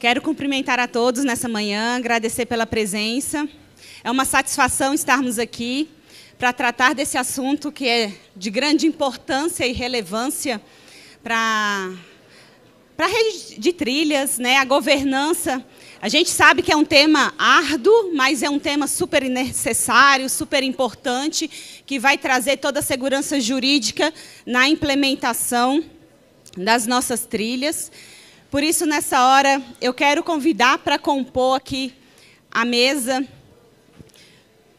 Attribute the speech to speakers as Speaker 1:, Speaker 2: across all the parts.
Speaker 1: Quero cumprimentar a todos nessa manhã, agradecer pela presença. É uma satisfação estarmos aqui para tratar desse assunto que é de grande importância e relevância para para a rede de trilhas, né, a governança. A gente sabe que é um tema árduo, mas é um tema super necessário, super importante, que vai trazer toda a segurança jurídica na implementação das nossas trilhas. Por isso, nessa hora, eu quero convidar para compor aqui a mesa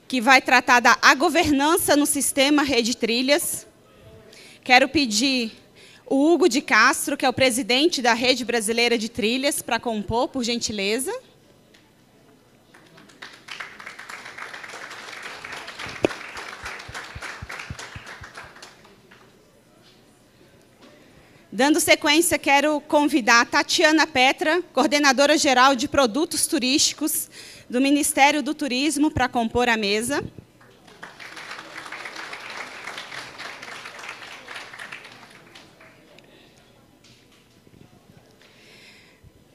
Speaker 1: que vai tratar da a governança no sistema Rede Trilhas. Quero pedir o Hugo de Castro, que é o presidente da Rede Brasileira de Trilhas, para compor, por gentileza. Dando sequência, quero convidar a Tatiana Petra, coordenadora geral de produtos turísticos do Ministério do Turismo, para compor a mesa.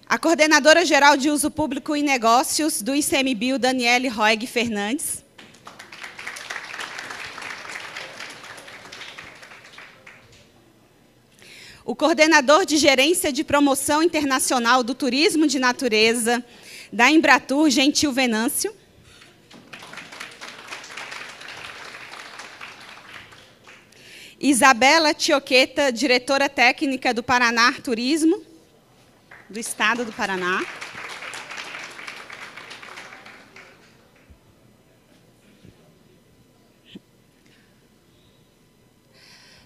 Speaker 1: A coordenadora geral de uso público e negócios do ICMBio, Daniele Roeg Fernandes. o coordenador de gerência de promoção internacional do turismo de natureza da Embratur, Gentil Venâncio. Isabela Tioqueta, diretora técnica do Paraná Turismo, do Estado do Paraná.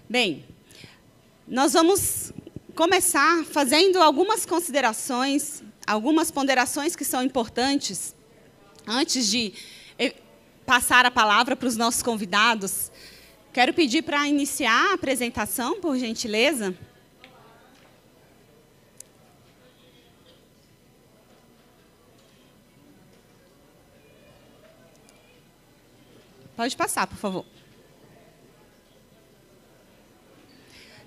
Speaker 1: Bem, nós vamos começar fazendo algumas considerações, algumas ponderações que são importantes antes de eh, passar a palavra para os nossos convidados. Quero pedir para iniciar a apresentação, por gentileza. Pode passar, por favor.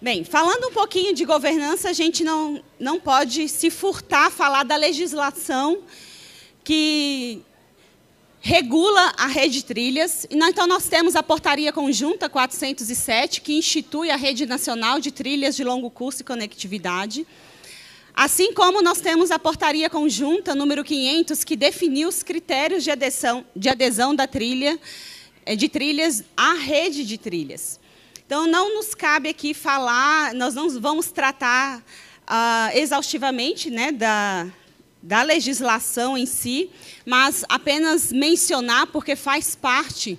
Speaker 1: Bem, falando um pouquinho de governança, a gente não, não pode se furtar a falar da legislação que regula a rede trilhas. Então, nós temos a Portaria Conjunta 407, que institui a Rede Nacional de Trilhas de Longo Curso e Conectividade. Assim como nós temos a Portaria Conjunta número 500, que definiu os critérios de adesão, de adesão da trilha, eh, de trilhas à rede de trilhas. Então, não nos cabe aqui falar, nós não vamos tratar uh, exaustivamente né, da, da legislação em si, mas apenas mencionar, porque faz parte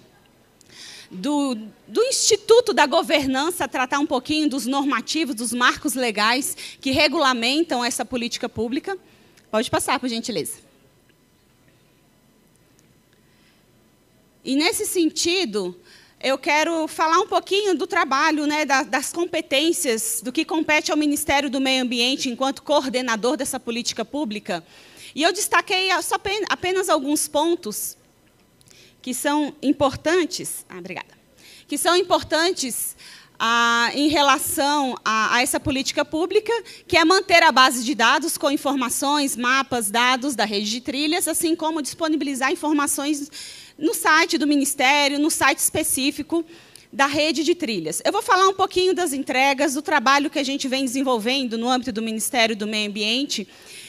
Speaker 1: do, do, Instituto da Governança tratar um pouquinho dos normativos, dos marcos legais que regulamentam essa política pública. Pode passar, por gentileza. E, nesse sentido, eu quero falar um pouquinho do trabalho, né, das competências, do que compete ao Ministério do Meio Ambiente enquanto coordenador dessa política pública. E eu destaquei só apenas alguns pontos que são importantes. Ah, obrigada. Que são importantes ah, em relação a, a, essa política pública, que é manter a base de dados com informações, mapas, dados da rede de trilhas, assim como disponibilizar informações no site do Ministério, no site específico da rede de trilhas. Eu vou falar um pouquinho das entregas, do trabalho que a gente vem desenvolvendo no âmbito do Ministério do Meio Ambiente,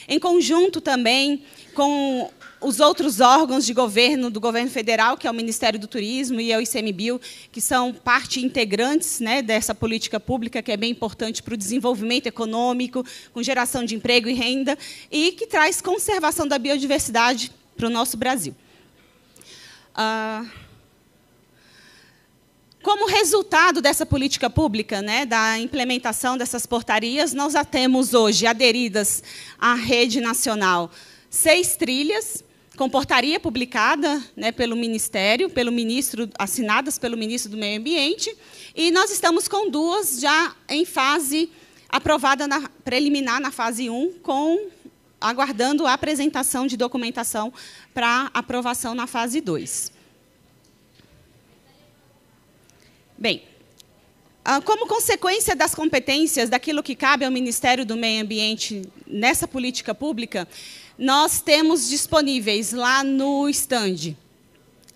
Speaker 1: em conjunto também com os outros órgãos de governo do governo federal, que é o Ministério do Turismo e é o ICMBio, que são parte integrantes né, dessa política pública, que é bem importante para o desenvolvimento econômico, com geração de emprego e renda, e que traz conservação da biodiversidade para o nosso Brasil. Ah, como resultado dessa política pública, né, da implementação dessas portarias, nós já temos hoje aderidas à rede nacional seis trilhas com portaria publicada né, pelo Ministério, pelo ministro, assinadas pelo ministro do Meio Ambiente, e nós estamos com duas já em fase aprovada na preliminar na fase 1 com aguardando a apresentação de documentação para aprovação na fase 2. Bem, ah, como consequência das competências, daquilo que cabe ao Ministério do Meio Ambiente nessa política pública, nós temos disponíveis lá no stand.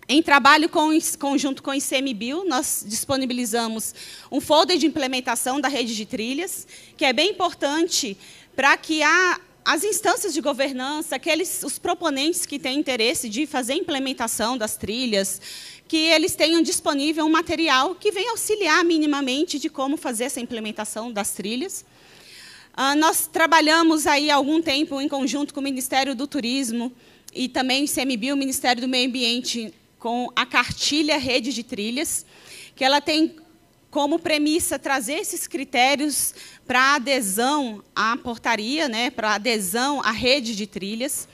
Speaker 1: Em trabalho com, conjunto com o ICMBio, nós disponibilizamos um folder de implementação da rede de trilhas, que é bem importante para que a as instâncias de governança, aqueles os proponentes que têm interesse de fazer implementação das trilhas, que eles tenham disponível um material que venha auxiliar minimamente de como fazer essa implementação das trilhas. Ah, nós trabalhamos aí há algum tempo em conjunto com o Ministério do Turismo e também o CMBio, o Ministério do Meio Ambiente, com a cartilha Rede de Trilhas, que ela tem como premissa trazer esses critérios para adesão à portaria, né, para adesão à rede de trilhas.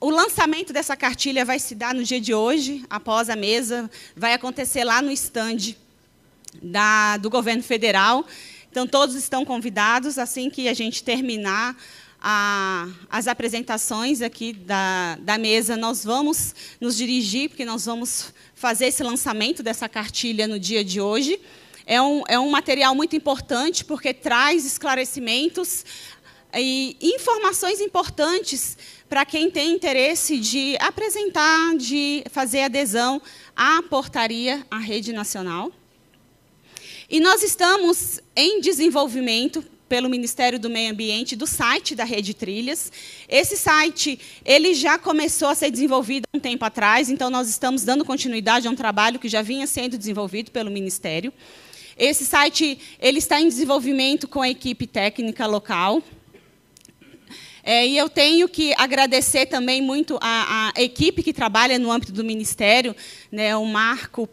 Speaker 1: O lançamento dessa cartilha vai se dar no dia de hoje, após a mesa, vai acontecer lá no estande do governo federal. Então, todos estão convidados, assim que a gente terminar a, as apresentações aqui da, da mesa, nós vamos nos dirigir, porque nós vamos fazer esse lançamento dessa cartilha no dia de hoje. É um, é um material muito importante porque traz esclarecimentos e informações importantes para quem tem interesse de apresentar, de fazer adesão à portaria, à rede nacional. E nós estamos em desenvolvimento pelo Ministério do Meio Ambiente do site da Rede Trilhas. Esse site ele já começou a ser desenvolvido há um tempo atrás, então nós estamos dando continuidade a um trabalho que já vinha sendo desenvolvido pelo Ministério. Esse site ele está em desenvolvimento com a equipe técnica local. É, e eu tenho que agradecer também muito a, a, equipe que trabalha no âmbito do Ministério, né, o, Marco,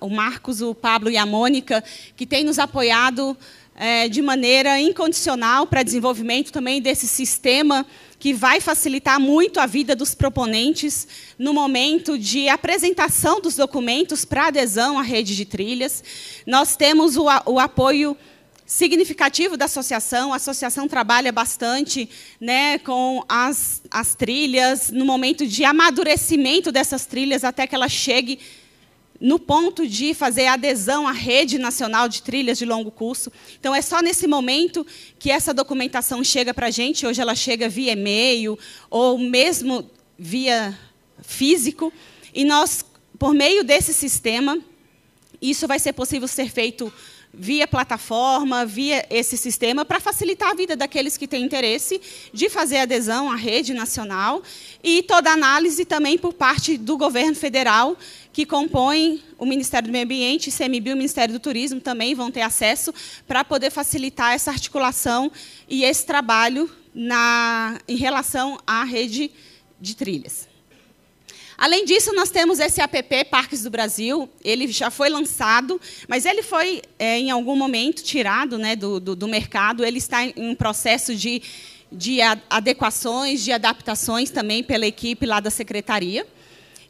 Speaker 1: o Marcos, o Pablo e a Mônica, que têm nos apoiado é, de maneira incondicional para desenvolvimento também desse sistema que vai facilitar muito a vida dos proponentes no momento de apresentação dos documentos para adesão à rede de trilhas. Nós temos o, o apoio significativo da associação. A associação trabalha bastante né, com as, as trilhas, no momento de amadurecimento dessas trilhas, até que ela chegue no ponto de fazer adesão à Rede Nacional de Trilhas de Longo Curso. Então, é só nesse momento que essa documentação chega para a gente. Hoje ela chega via e-mail ou mesmo via físico. E nós, por meio desse sistema, isso vai ser possível ser feito via plataforma, via esse sistema, para facilitar a vida daqueles que têm interesse de fazer adesão à rede nacional e toda análise também por parte do governo federal, que compõe o Ministério do Meio Ambiente, CMBio, o Ministério do Turismo também vão ter acesso para poder facilitar essa articulação e esse trabalho na, em relação à rede de trilhas. Além disso, nós temos esse app Parques do Brasil. Ele já foi lançado, mas ele foi, é, em algum momento, tirado né, do, do, do mercado. Ele está em um processo de, de adequações, de adaptações também pela equipe lá da secretaria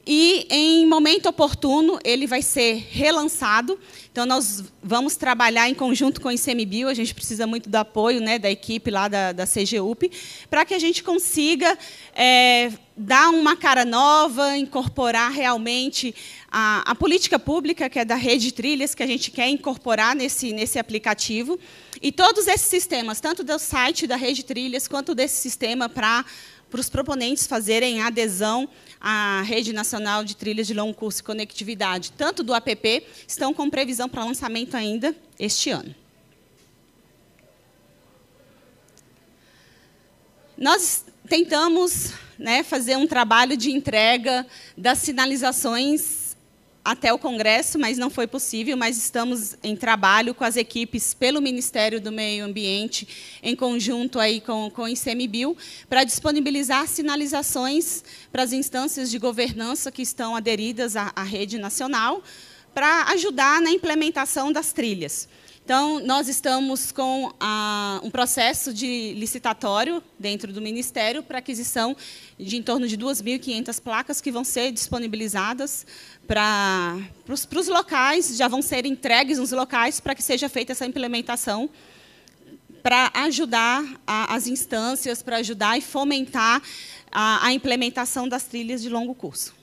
Speaker 1: e em momento oportuno ele vai ser relançado. Então nós vamos trabalhar em conjunto com o ICMBio, a gente precisa muito do apoio né, da equipe lá da, da CGUP, para que a gente consiga é, dar uma cara nova, incorporar realmente a, a política pública, que é da rede trilhas, que a gente quer incorporar nesse, nesse aplicativo. E todos esses sistemas, tanto do site da rede trilhas, quanto desse sistema para para os proponentes fazerem adesão a Rede Nacional de Trilhas de Longo Curso e Conectividade, tanto do APP, estão com previsão para lançamento ainda este ano. Nós tentamos né, fazer um trabalho de entrega das sinalizações até o Congresso, mas não foi possível. Mas estamos em trabalho com as equipes pelo Ministério do Meio Ambiente, em conjunto aí com, com o ICMBio, para disponibilizar sinalizações para as instâncias de governança que estão aderidas à, à rede nacional, para ajudar na implementação das trilhas. Então, nós estamos com a, um processo de licitatório dentro do Ministério para aquisição de em torno de 2.500 placas que vão ser disponibilizadas para, para, os, para os locais, já vão ser entregues nos locais para que seja feita essa implementação para ajudar a, as instâncias, para ajudar e fomentar a, a implementação das trilhas de longo curso.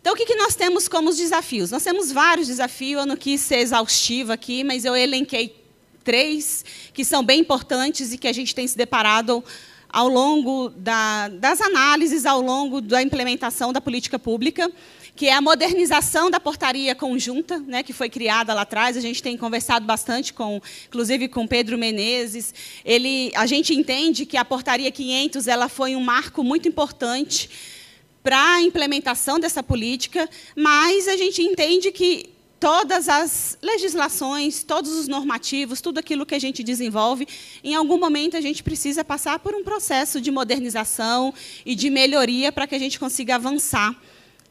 Speaker 1: Então, o que nós temos como desafios? Nós temos vários desafios, eu não quis ser exaustiva aqui, mas eu elenquei três que são bem importantes e que a gente tem se deparado ao longo da, das análises, ao longo da implementação da política pública, que é a modernização da portaria conjunta, né, que foi criada lá atrás. A gente tem conversado bastante com, inclusive com Pedro Menezes. Ele, a gente entende que a portaria 500 ela foi um marco muito importante para a implementação dessa política, mas a gente entende que todas as legislações, todos os normativos, tudo aquilo que a gente desenvolve, em algum momento a gente precisa passar por um processo de modernização e de melhoria para que a gente consiga avançar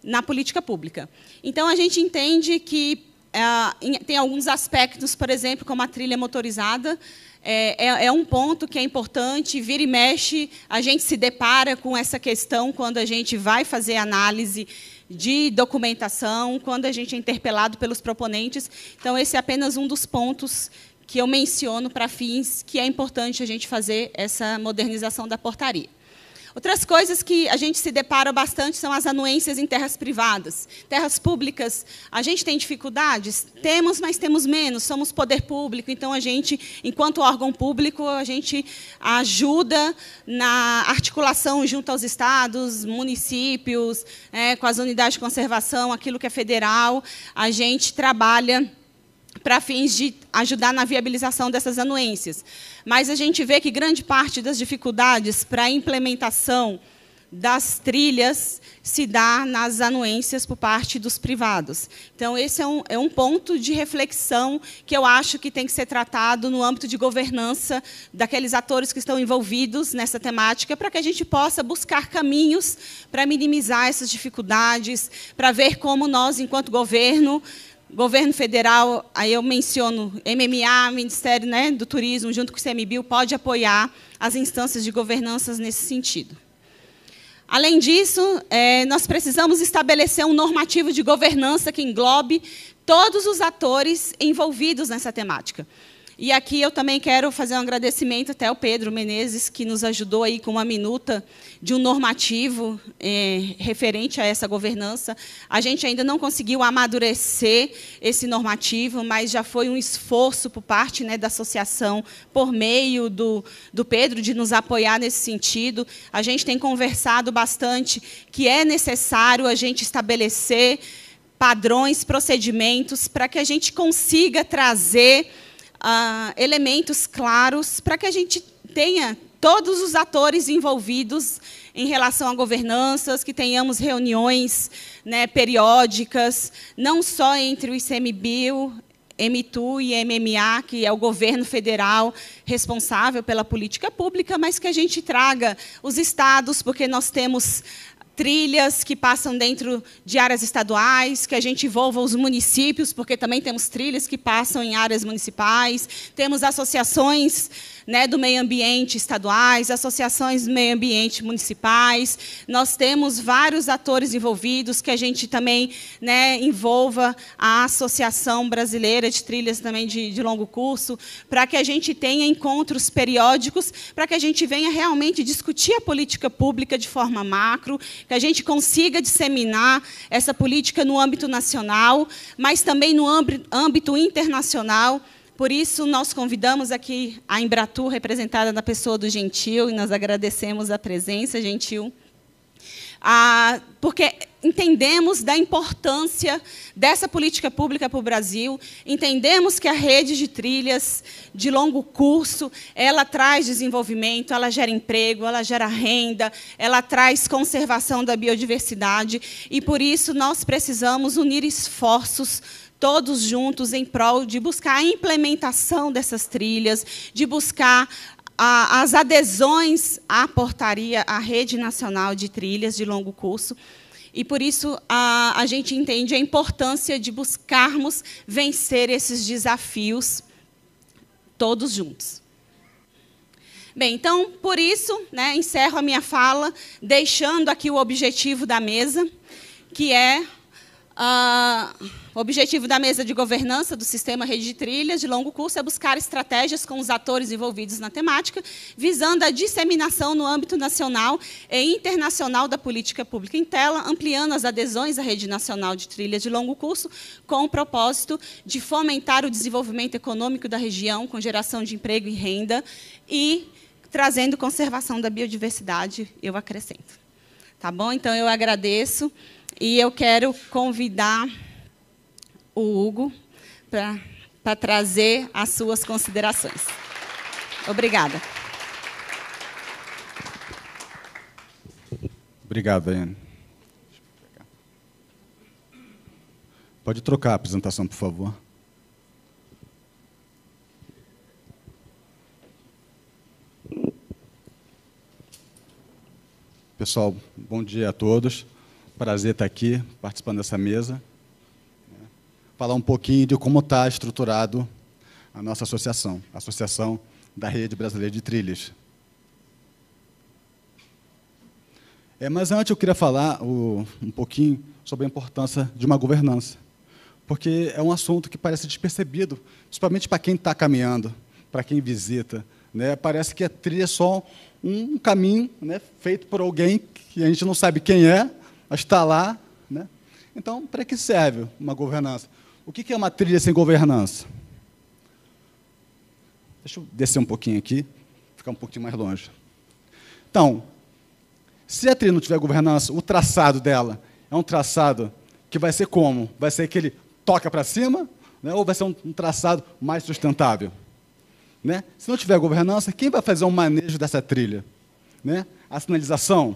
Speaker 1: na política pública. Então, a gente entende que é, tem alguns aspectos, por exemplo, como a trilha motorizada, é, é, é, um ponto que é importante, vira e mexe, a gente se depara com essa questão quando a gente vai fazer análise de documentação, quando a gente é interpelado pelos proponentes. Então, esse é apenas um dos pontos que eu menciono para fins que é importante a gente fazer essa modernização da portaria. Outras coisas que a gente se depara bastante são as anuências em terras privadas. Terras públicas, a gente tem dificuldades? Temos, mas temos menos. Somos poder público, então a gente, enquanto órgão público, a gente ajuda na articulação junto aos estados, municípios, é, com as unidades de conservação, aquilo que é federal. A gente trabalha para fins de ajudar na viabilização dessas anuências. Mas a gente vê que grande parte das dificuldades para a implementação das trilhas se dá nas anuências por parte dos privados. Então, esse é um, é um ponto de reflexão que eu acho que tem que ser tratado no âmbito de governança daqueles atores que estão envolvidos nessa temática, para que a gente possa buscar caminhos para minimizar essas dificuldades, para ver como nós, enquanto governo, governo federal, aí eu menciono MMA, Ministério né, do Turismo, junto com o CMBio, pode apoiar as instâncias de governanças nesse sentido. Além disso, é, nós precisamos estabelecer um normativo de governança que englobe todos os atores envolvidos nessa temática. E aqui eu também quero fazer um agradecimento até ao Pedro Menezes, que nos ajudou aí com uma minuta de um normativo é, referente a essa governança. A gente ainda não conseguiu amadurecer esse normativo, mas já foi um esforço por parte né, da associação, por meio do, do Pedro, de nos apoiar nesse sentido. A gente tem conversado bastante que é necessário a gente estabelecer padrões, procedimentos, para que a gente consiga trazer ah, elementos claros para que a gente tenha todos os atores envolvidos em relação a governanças, que tenhamos reuniões né, periódicas, não só entre o ICMBio, MTU e MMA, que é o governo federal responsável pela política pública, mas que a gente traga os estados, porque nós temos trilhas que passam dentro de áreas estaduais, que a gente envolva os municípios, porque também temos trilhas que passam em áreas municipais, temos associações né, do meio ambiente estaduais, associações meio ambiente municipais. Nós temos vários atores envolvidos que a gente também né, envolva a Associação Brasileira de Trilhas também de, de longo curso, para que a gente tenha encontros periódicos, para que a gente venha realmente discutir a política pública de forma macro, que a gente consiga disseminar essa política no âmbito nacional, mas também no âmbito internacional por isso, nós convidamos aqui a Embratur, representada na pessoa do Gentil, e nós agradecemos a presença, Gentil, a, porque entendemos da importância dessa política pública para o Brasil, entendemos que a rede de trilhas de longo curso, ela traz desenvolvimento, ela gera emprego, ela gera renda, ela traz conservação da biodiversidade, e por isso nós precisamos unir esforços todos juntos em prol de buscar a implementação dessas trilhas, de buscar a, as adesões à portaria, à Rede Nacional de Trilhas de Longo Curso. E por isso a, a gente entende a importância de buscarmos vencer esses desafios todos juntos. Bem, então, por isso, né, encerro a minha fala deixando aqui o objetivo da mesa, que é ah, o objetivo da mesa de governança do sistema rede de trilhas de longo curso é buscar estratégias com os atores envolvidos na temática, visando a disseminação no âmbito nacional e internacional da política pública em tela, ampliando as adesões à rede nacional de trilhas de longo curso, com o propósito de fomentar o desenvolvimento econômico da região, com geração de emprego e renda, e trazendo conservação da biodiversidade, eu acrescento. Tá bom? Então, eu agradeço. E eu quero convidar o Hugo para trazer as suas considerações. Obrigada.
Speaker 2: Obrigado, Ana. Pode trocar a apresentação, por favor. Pessoal, bom dia a todos. Prazer estar aqui, participando dessa mesa. Falar um pouquinho de como está estruturado a nossa associação, a Associação da Rede Brasileira de Trilhas. É, mas antes eu queria falar o, um pouquinho sobre a importância de uma governança, porque é um assunto que parece despercebido, principalmente para quem está caminhando, para quem visita. Né? Parece que a trilha é só um caminho né, feito por alguém que a gente não sabe quem é, mas está lá. Né? Então, para que serve uma governança? O que é uma trilha sem governança? Deixa eu descer um pouquinho aqui, ficar um pouquinho mais longe. Então, se a trilha não tiver governança, o traçado dela é um traçado que vai ser como? Vai ser aquele toca para cima, né? ou vai ser um, traçado mais sustentável? Né? Se não tiver governança, quem vai fazer o um manejo dessa trilha? Né? A sinalização?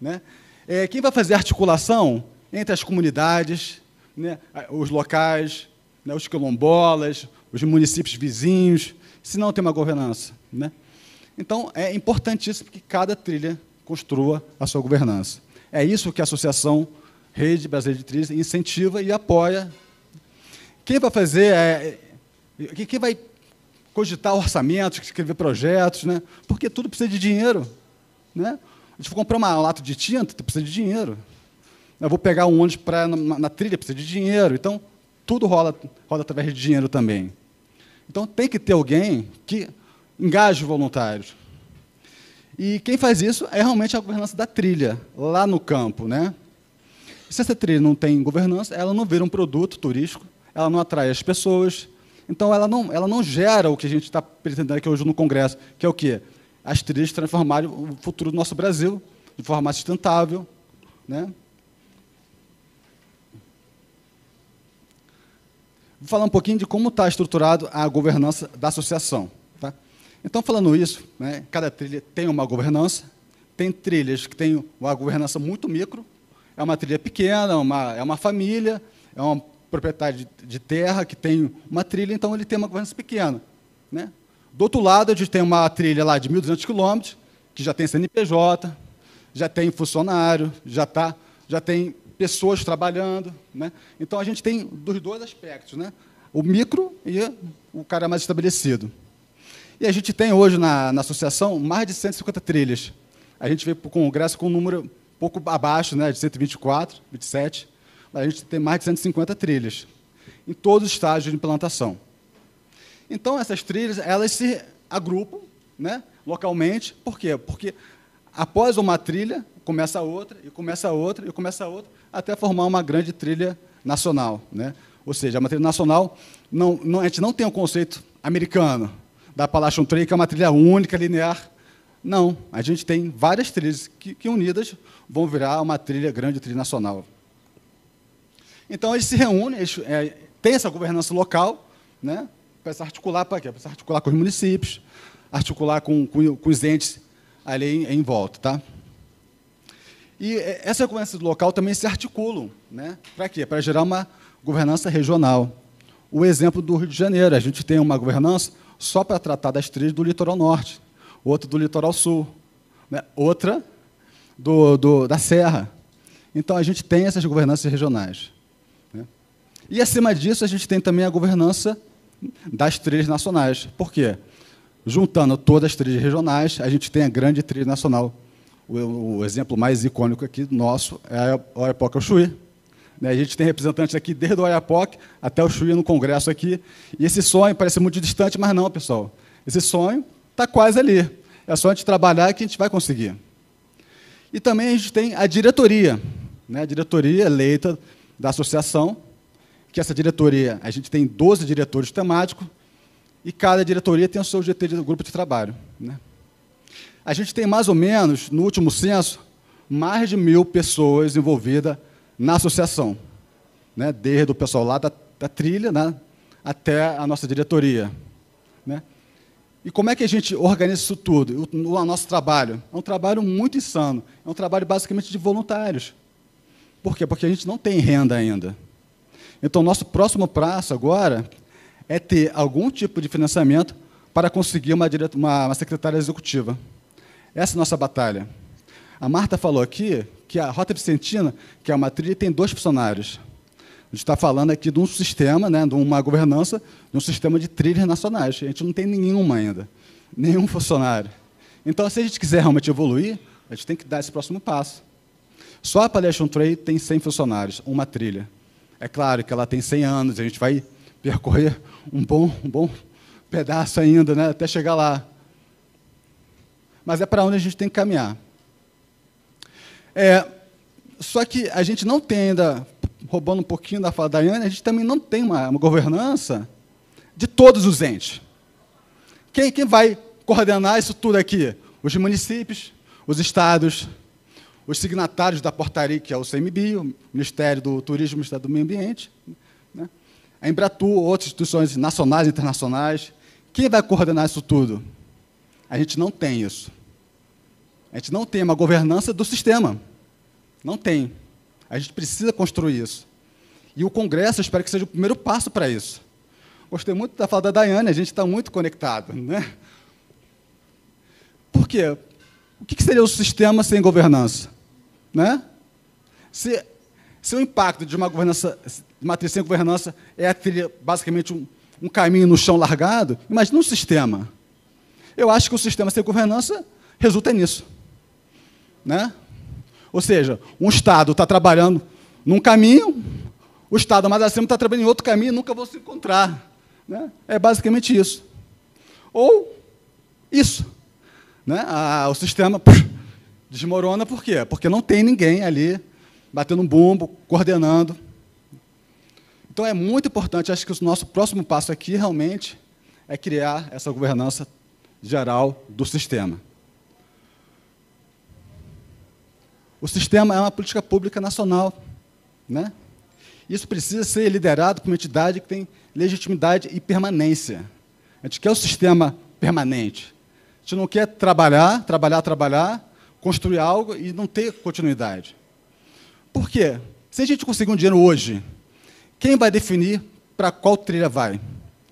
Speaker 2: Né? É, quem vai fazer articulação entre as comunidades, né, os locais, né, os quilombolas, os municípios vizinhos, se não tem uma governança. Né? Então, é importantíssimo que cada trilha construa a sua governança. É isso que a Associação Rede Brasileira de Trilhas incentiva e apoia. Quem vai fazer, é, é quem vai cogitar orçamentos, escrever projetos, né? porque tudo precisa de dinheiro. Né? A gente for comprar uma lata de tinta, precisa de dinheiro. Eu vou pegar um ônibus para na, na trilha, precisa de dinheiro. Então, tudo rola, rola através de dinheiro também. Então, tem que ter alguém que engaje voluntários. E quem faz isso é realmente a governança da trilha, lá no campo. Né? Se essa trilha não tem governança, ela não vira um produto turístico, ela não atrai as pessoas, então ela não, ela não gera o que a gente está pretendendo aqui hoje no Congresso, que é o quê? as trilhas transformarem o futuro do nosso Brasil de forma sustentável. Né? Vou falar um pouquinho de como está estruturado a governança da associação. Tá? Então, falando isso, né, cada trilha tem uma governança, tem trilhas que têm uma governança muito micro, é uma trilha pequena, é uma, é uma família, é um proprietário de, de, terra que tem uma trilha, então ele tem uma governança pequena. Né? Do outro lado, a gente tem uma trilha lá de 1.200 quilômetros, que já tem CNPJ, já tem funcionário, já, tá, já tem pessoas trabalhando. Né? Então, a gente tem dos dois aspectos, né? o micro e o cara mais estabelecido. E a gente tem hoje na, na associação mais de 150 trilhas. A gente veio para o Congresso com um número um pouco abaixo, né, de 124, 27. A gente tem mais de 150 trilhas, em todos os estágios de implantação. Então, essas trilhas, elas se agrupam né, localmente. Por quê? Porque após uma trilha, começa outra, e começa outra, e começa outra, até formar uma grande trilha nacional. Né? Ou seja, a uma trilha nacional, não, não, a gente não tem o um conceito americano da Appalachian Trail, que é uma trilha única, linear. Não, a gente tem várias trilhas que, que unidas vão virar uma trilha grande, trilha nacional. Então, eles se reúnem, eles, é, tem essa governança local, né? começar articular para quê? Começar articular com os municípios, articular com, com, com os entes ali em, em, volta, tá? E é, essa governança local também se articulam, né? Para quê? Para gerar uma governança regional. O exemplo do Rio de Janeiro, a gente tem uma governança só para tratar das trilhas do litoral norte, outra do litoral sul, né? outra do, do, da serra. Então a gente tem essas governanças regionais. Né? E acima disso a gente tem também a governança das trilhas nacionais. Por quê? Juntando todas as trilhas regionais, a gente tem a grande trilha nacional. O, o exemplo mais icônico aqui nosso é o Oiapoque ao Chuí. Né? A gente tem representantes aqui desde o Oiapoque até o Chuí no Congresso aqui. E esse sonho parece muito distante, mas não, pessoal. Esse sonho está quase ali. É só a gente trabalhar que a gente vai conseguir. E também a gente tem a diretoria, né? a diretoria eleita da associação, que essa diretoria, a gente tem 12 diretores temáticos, e cada diretoria tem o seu GT de grupo de trabalho. Né? A gente tem mais ou menos, no último censo, mais de mil pessoas envolvidas na associação, né? desde o pessoal lá da, da trilha né? até a nossa diretoria. Né? E como é que a gente organiza isso tudo? O, o, o nosso trabalho é um trabalho muito insano, é um trabalho basicamente de voluntários. Por quê? Porque a gente não tem renda ainda. Então, nosso próximo passo agora é ter algum tipo de financiamento para conseguir uma, direta, uma, uma secretária executiva. Essa é a nossa batalha. A Marta falou aqui que a Rota Vicentina, que é uma trilha, tem dois funcionários. A gente está falando aqui de um sistema, né, de uma governança, de um sistema de trilhas nacionais. A gente não tem nenhuma ainda, nenhum funcionário. Então, se a gente quiser realmente evoluir, a gente tem que dar esse próximo passo. Só a Palestine Trade tem 100 funcionários, uma trilha. É claro que ela tem 100 anos, a gente vai percorrer um bom, um bom pedaço ainda, né, até chegar lá. Mas é para onde a gente tem que caminhar. É, só que a gente não tem ainda, roubando um pouquinho da fala da Daiane, a gente também não tem uma, uma governança de todos os entes. Quem, quem vai coordenar isso tudo aqui? Os municípios, os estados, os signatários da portaria, que é o CMBio, o Ministério do Turismo e Ministério do Meio Ambiente, né? a Embratu, outras instituições nacionais e internacionais. Quem vai coordenar isso tudo? A gente não tem isso. A gente não tem uma governança do sistema. Não tem. A gente precisa construir isso. E o Congresso, eu espero que seja o primeiro passo para isso. Gostei muito da fala da Daiane, a gente está muito conectado. Né? Por quê? O que seria o sistema sem governança? Né? Se, se o impacto de uma governança, matriz sem governança, é basicamente um, um caminho no chão largado, imagina um sistema. Eu acho que o sistema sem governança resulta nisso. Né? Ou seja, um Estado está trabalhando num caminho, o Estado mais acima está trabalhando em outro caminho, nunca vou se encontrar. Né? É basicamente isso. Ou isso. Né? Ah, o sistema puf, Desmorona por quê? Porque não tem ninguém ali batendo um bumbo, coordenando. Então é muito importante, acho que o nosso próximo passo aqui realmente é criar essa governança geral do sistema. O sistema é uma política pública nacional, né? Isso precisa ser liderado por uma entidade que tem legitimidade e permanência. A gente quer o sistema permanente. A gente não quer trabalhar, trabalhar, trabalhar construir algo e não ter continuidade. Por quê? Se a gente conseguir um dinheiro hoje, quem vai definir para qual trilha vai?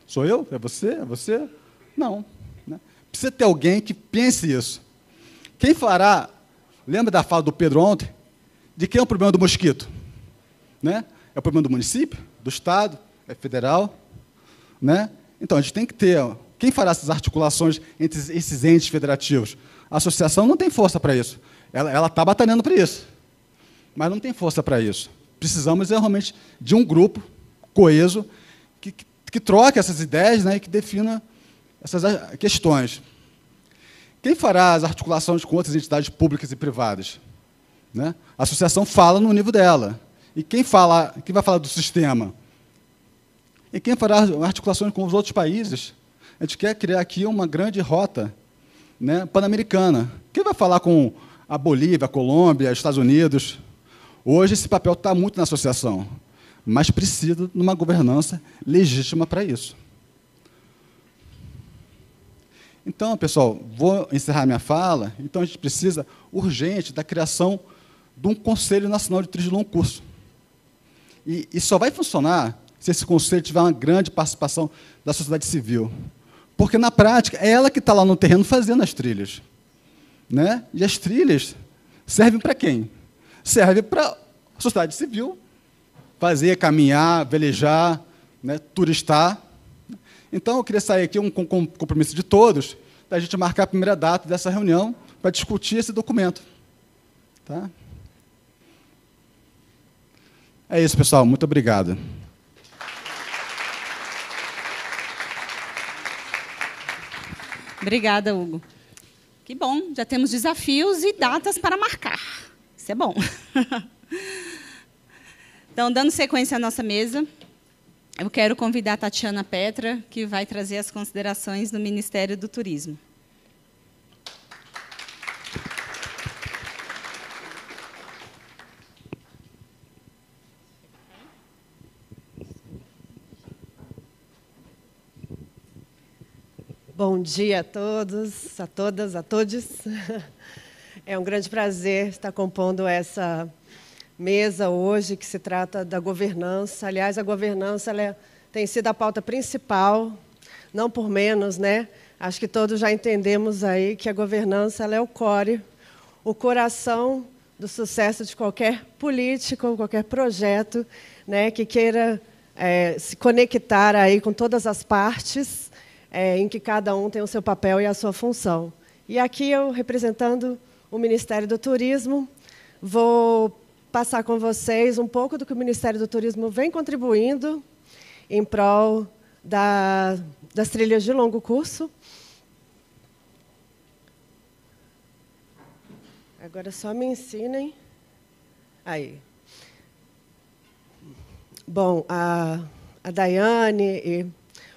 Speaker 2: Sou eu? É você? É você? Não. Né? Precisa ter alguém que pense isso. Quem fará, lembra da fala do Pedro ontem, de quem é o problema do mosquito? Né? É o problema do município, do Estado, é federal. Né? Então, a gente tem que ter. Quem fará essas articulações entre esses entes federativos? A associação não tem força para isso. Ela está batalhando para isso. Mas não tem força para isso. Precisamos é, realmente de um grupo coeso que, que, que troque essas ideias né, e que defina essas ah, questões. Quem fará as articulações com outras entidades públicas e privadas? Né? A associação fala no nível dela. E quem, fala, quem vai falar do sistema? E quem fará articulações com os outros países? A gente quer criar aqui uma grande rota né, pan-americana. Quem vai falar com a Bolívia, a Colômbia, os Estados Unidos? Hoje esse papel está muito na associação, mas precisa de uma governança legítima para isso. Então, pessoal, vou encerrar minha fala. Então, a gente precisa urgente da criação de um Conselho Nacional de Longo Curso. E, e só vai funcionar se esse conselho tiver uma grande participação da sociedade civil. Porque na prática é ela que está lá no terreno fazendo as trilhas. Né? E as trilhas servem para quem? Servem para a sociedade civil fazer, caminhar, velejar, né? turistar. Então eu queria sair aqui um compromisso de todos, da gente marcar a primeira data dessa reunião para discutir esse documento. Tá? É isso, pessoal. Muito obrigado.
Speaker 1: Obrigada, Hugo. Que bom, já temos desafios e datas para marcar. Isso é bom. Então, dando sequência à nossa mesa, eu quero convidar a Tatiana Petra, que vai trazer as considerações do Ministério do Turismo.
Speaker 3: Bom dia a todos, a todas, a todos. É um grande prazer estar compondo essa mesa hoje que se trata da governança. Aliás, a governança é, tem sido a pauta principal, não por menos, né? Acho que todos já entendemos aí que a governança é o core, o coração do sucesso de qualquer político, qualquer projeto, né, que queira é, se conectar aí com todas as partes é, em que cada um tem o seu papel e a sua função. E aqui eu, representando o Ministério do Turismo, vou passar com vocês um pouco do que o Ministério do Turismo vem contribuindo em prol da, das trilhas de longo curso. Agora só me ensinem. Aí. Bom, a, a Daiane e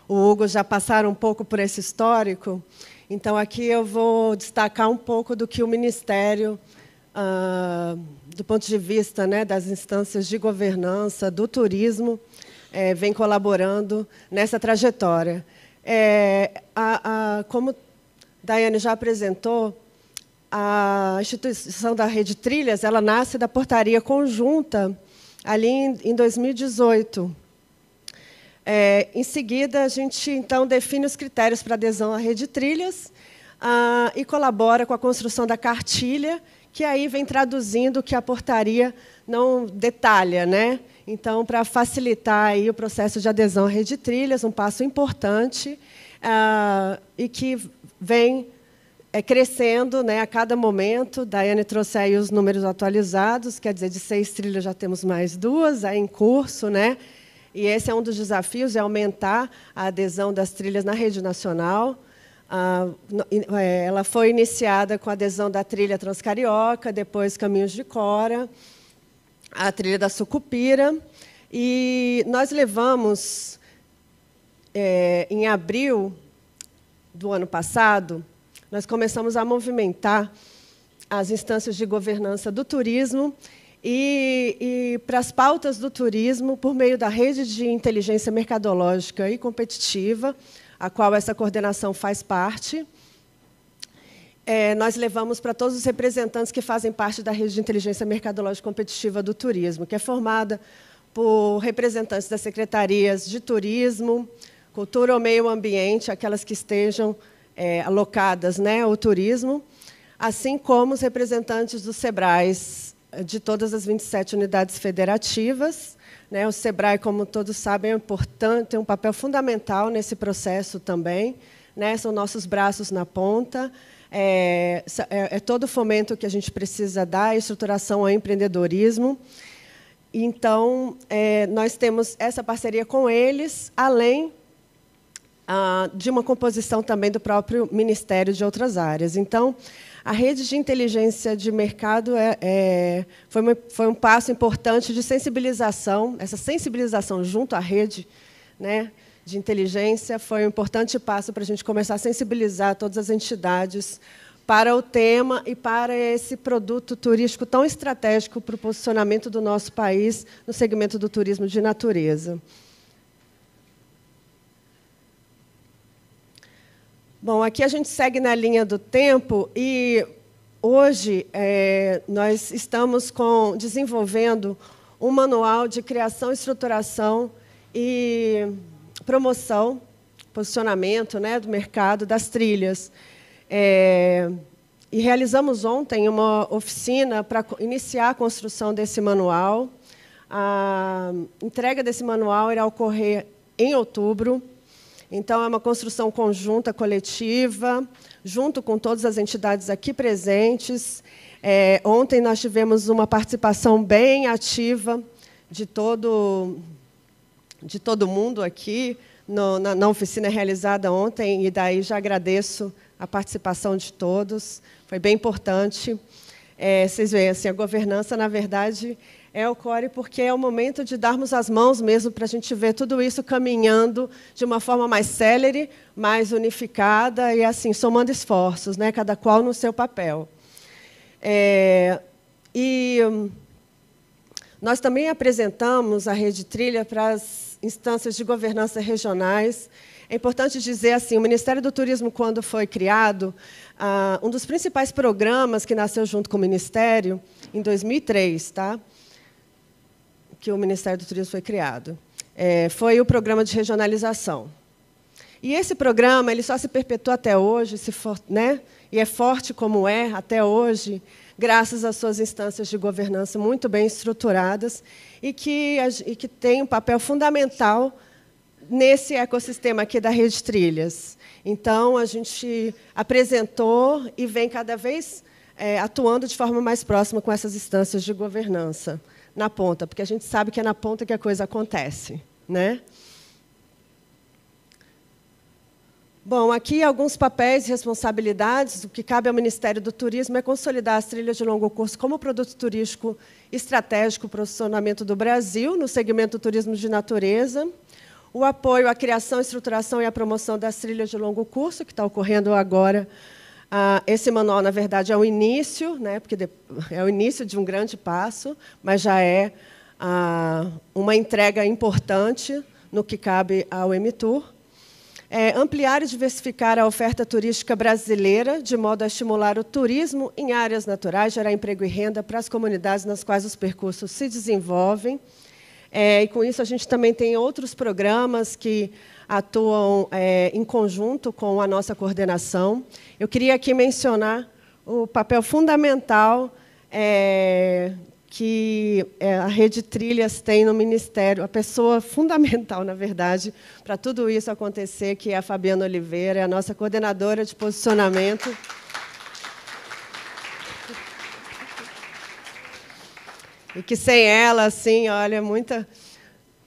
Speaker 3: o Hugo já passaram um pouco por esse histórico. Então, aqui eu vou destacar um pouco do que o Ministério, ah, do ponto de vista né, das instâncias de governança, do turismo, é, vem colaborando nessa trajetória. É, a, a, como Daiane já apresentou, a instituição da Rede Trilhas ela nasce da portaria conjunta ali em, em 2018. É, em seguida, a gente então define os critérios para adesão à rede trilhas ah, e colabora com a construção da cartilha, que aí vem traduzindo o que a portaria não detalha, né? Então, para facilitar aí o processo de adesão à rede trilhas, um passo importante ah, e que vem é, crescendo né, a cada momento. Daiane trouxe aí os números atualizados, quer dizer, de seis trilhas já temos mais duas aí é, em curso, né? E esse é um dos desafios, é aumentar a adesão das trilhas na rede nacional. Ah, é, ela foi iniciada com a adesão da trilha Transcarioca, depois Caminhos de Cora, a trilha da Sucupira. E nós levamos, é, em abril do ano passado, nós começamos a movimentar as instâncias de governança do turismo e, e para as pautas do turismo por meio da rede de inteligência mercadológica e competitiva, a qual essa coordenação faz parte. É, nós levamos para todos os representantes que fazem parte da rede de inteligência mercadológica competitiva do turismo, que é formada por representantes das secretarias de turismo, cultura ou meio ambiente, aquelas que estejam é, alocadas né, ao turismo, assim como os representantes dos SEBRAES de todas as 27 unidades federativas. Né? O SEBRAE, como todos sabem, é importante, tem um papel fundamental nesse processo também. Né? São nossos braços na ponta. É, é, é, todo o fomento que a gente precisa dar, estruturação ao empreendedorismo. Então, é, nós temos essa parceria com eles, além ah, de uma composição também do próprio Ministério de outras áreas. Então, a rede de inteligência de mercado é, é, foi, uma, foi um passo importante de sensibilização. Essa sensibilização junto à rede né, de inteligência foi um importante passo para a gente começar a sensibilizar todas as entidades para o tema e para esse produto turístico tão estratégico para o posicionamento do nosso país no segmento do turismo de natureza. Bom, aqui a gente segue na linha do tempo e hoje é, nós estamos com, desenvolvendo um manual de criação, estruturação e promoção, posicionamento né, do mercado das trilhas. É, e realizamos ontem uma oficina para iniciar a construção desse manual. A entrega desse manual irá ocorrer em outubro. Então, é uma construção conjunta, coletiva, junto com todas as entidades aqui presentes. É, ontem nós tivemos uma participação bem ativa de todo, de todo mundo aqui no, na, na oficina realizada ontem, e daí já agradeço a participação de todos, foi bem importante. É, vocês veem, assim, a governança, na verdade, é o core porque é o momento de darmos as mãos mesmo para a gente ver tudo isso caminhando de uma forma mais célere, mais unificada e assim, somando esforços, né? cada qual no seu papel. É, e hum, nós também apresentamos a Rede Trilha para as instâncias de governança regionais. É importante dizer assim, o Ministério do Turismo, quando foi criado, uh, um dos principais programas que nasceu junto com o Ministério, em 2003, tá? que o Ministério do Turismo foi criado. É, foi o programa de regionalização. E esse programa ele só se perpetua até hoje, se for, né? e é forte como é até hoje, graças às suas instâncias de governança muito bem estruturadas e que, e que tem um papel fundamental nesse ecossistema aqui da rede Trilhas. Então, a gente apresentou e vem cada vez é, atuando de forma mais próxima com essas instâncias de governança na ponta, porque a gente sabe que é na ponta que a coisa acontece, né? Bom, aqui alguns papéis e responsabilidades. O que cabe ao Ministério do Turismo é consolidar as trilhas de longo curso como produto turístico estratégico para o funcionamento do Brasil no segmento do turismo de natureza. O apoio à criação, estruturação e à promoção das trilhas de longo curso, que está ocorrendo agora ah, esse manual, na verdade, é o início, né, porque é o início de um grande passo, mas já é ah, uma entrega importante no que cabe ao Emitur. É, ampliar e diversificar a oferta turística brasileira, de modo a estimular o turismo em áreas naturais, gerar emprego e renda para as comunidades nas quais os percursos se desenvolvem. É, e com isso a gente também tem outros programas que atuam é, em conjunto com a nossa coordenação. Eu queria aqui mencionar o papel fundamental é, que é, a Rede Trilhas tem no Ministério, a pessoa fundamental, na verdade, para tudo isso acontecer, que é a Fabiana Oliveira, é a nossa coordenadora de posicionamento. E que sem ela, assim, olha, muita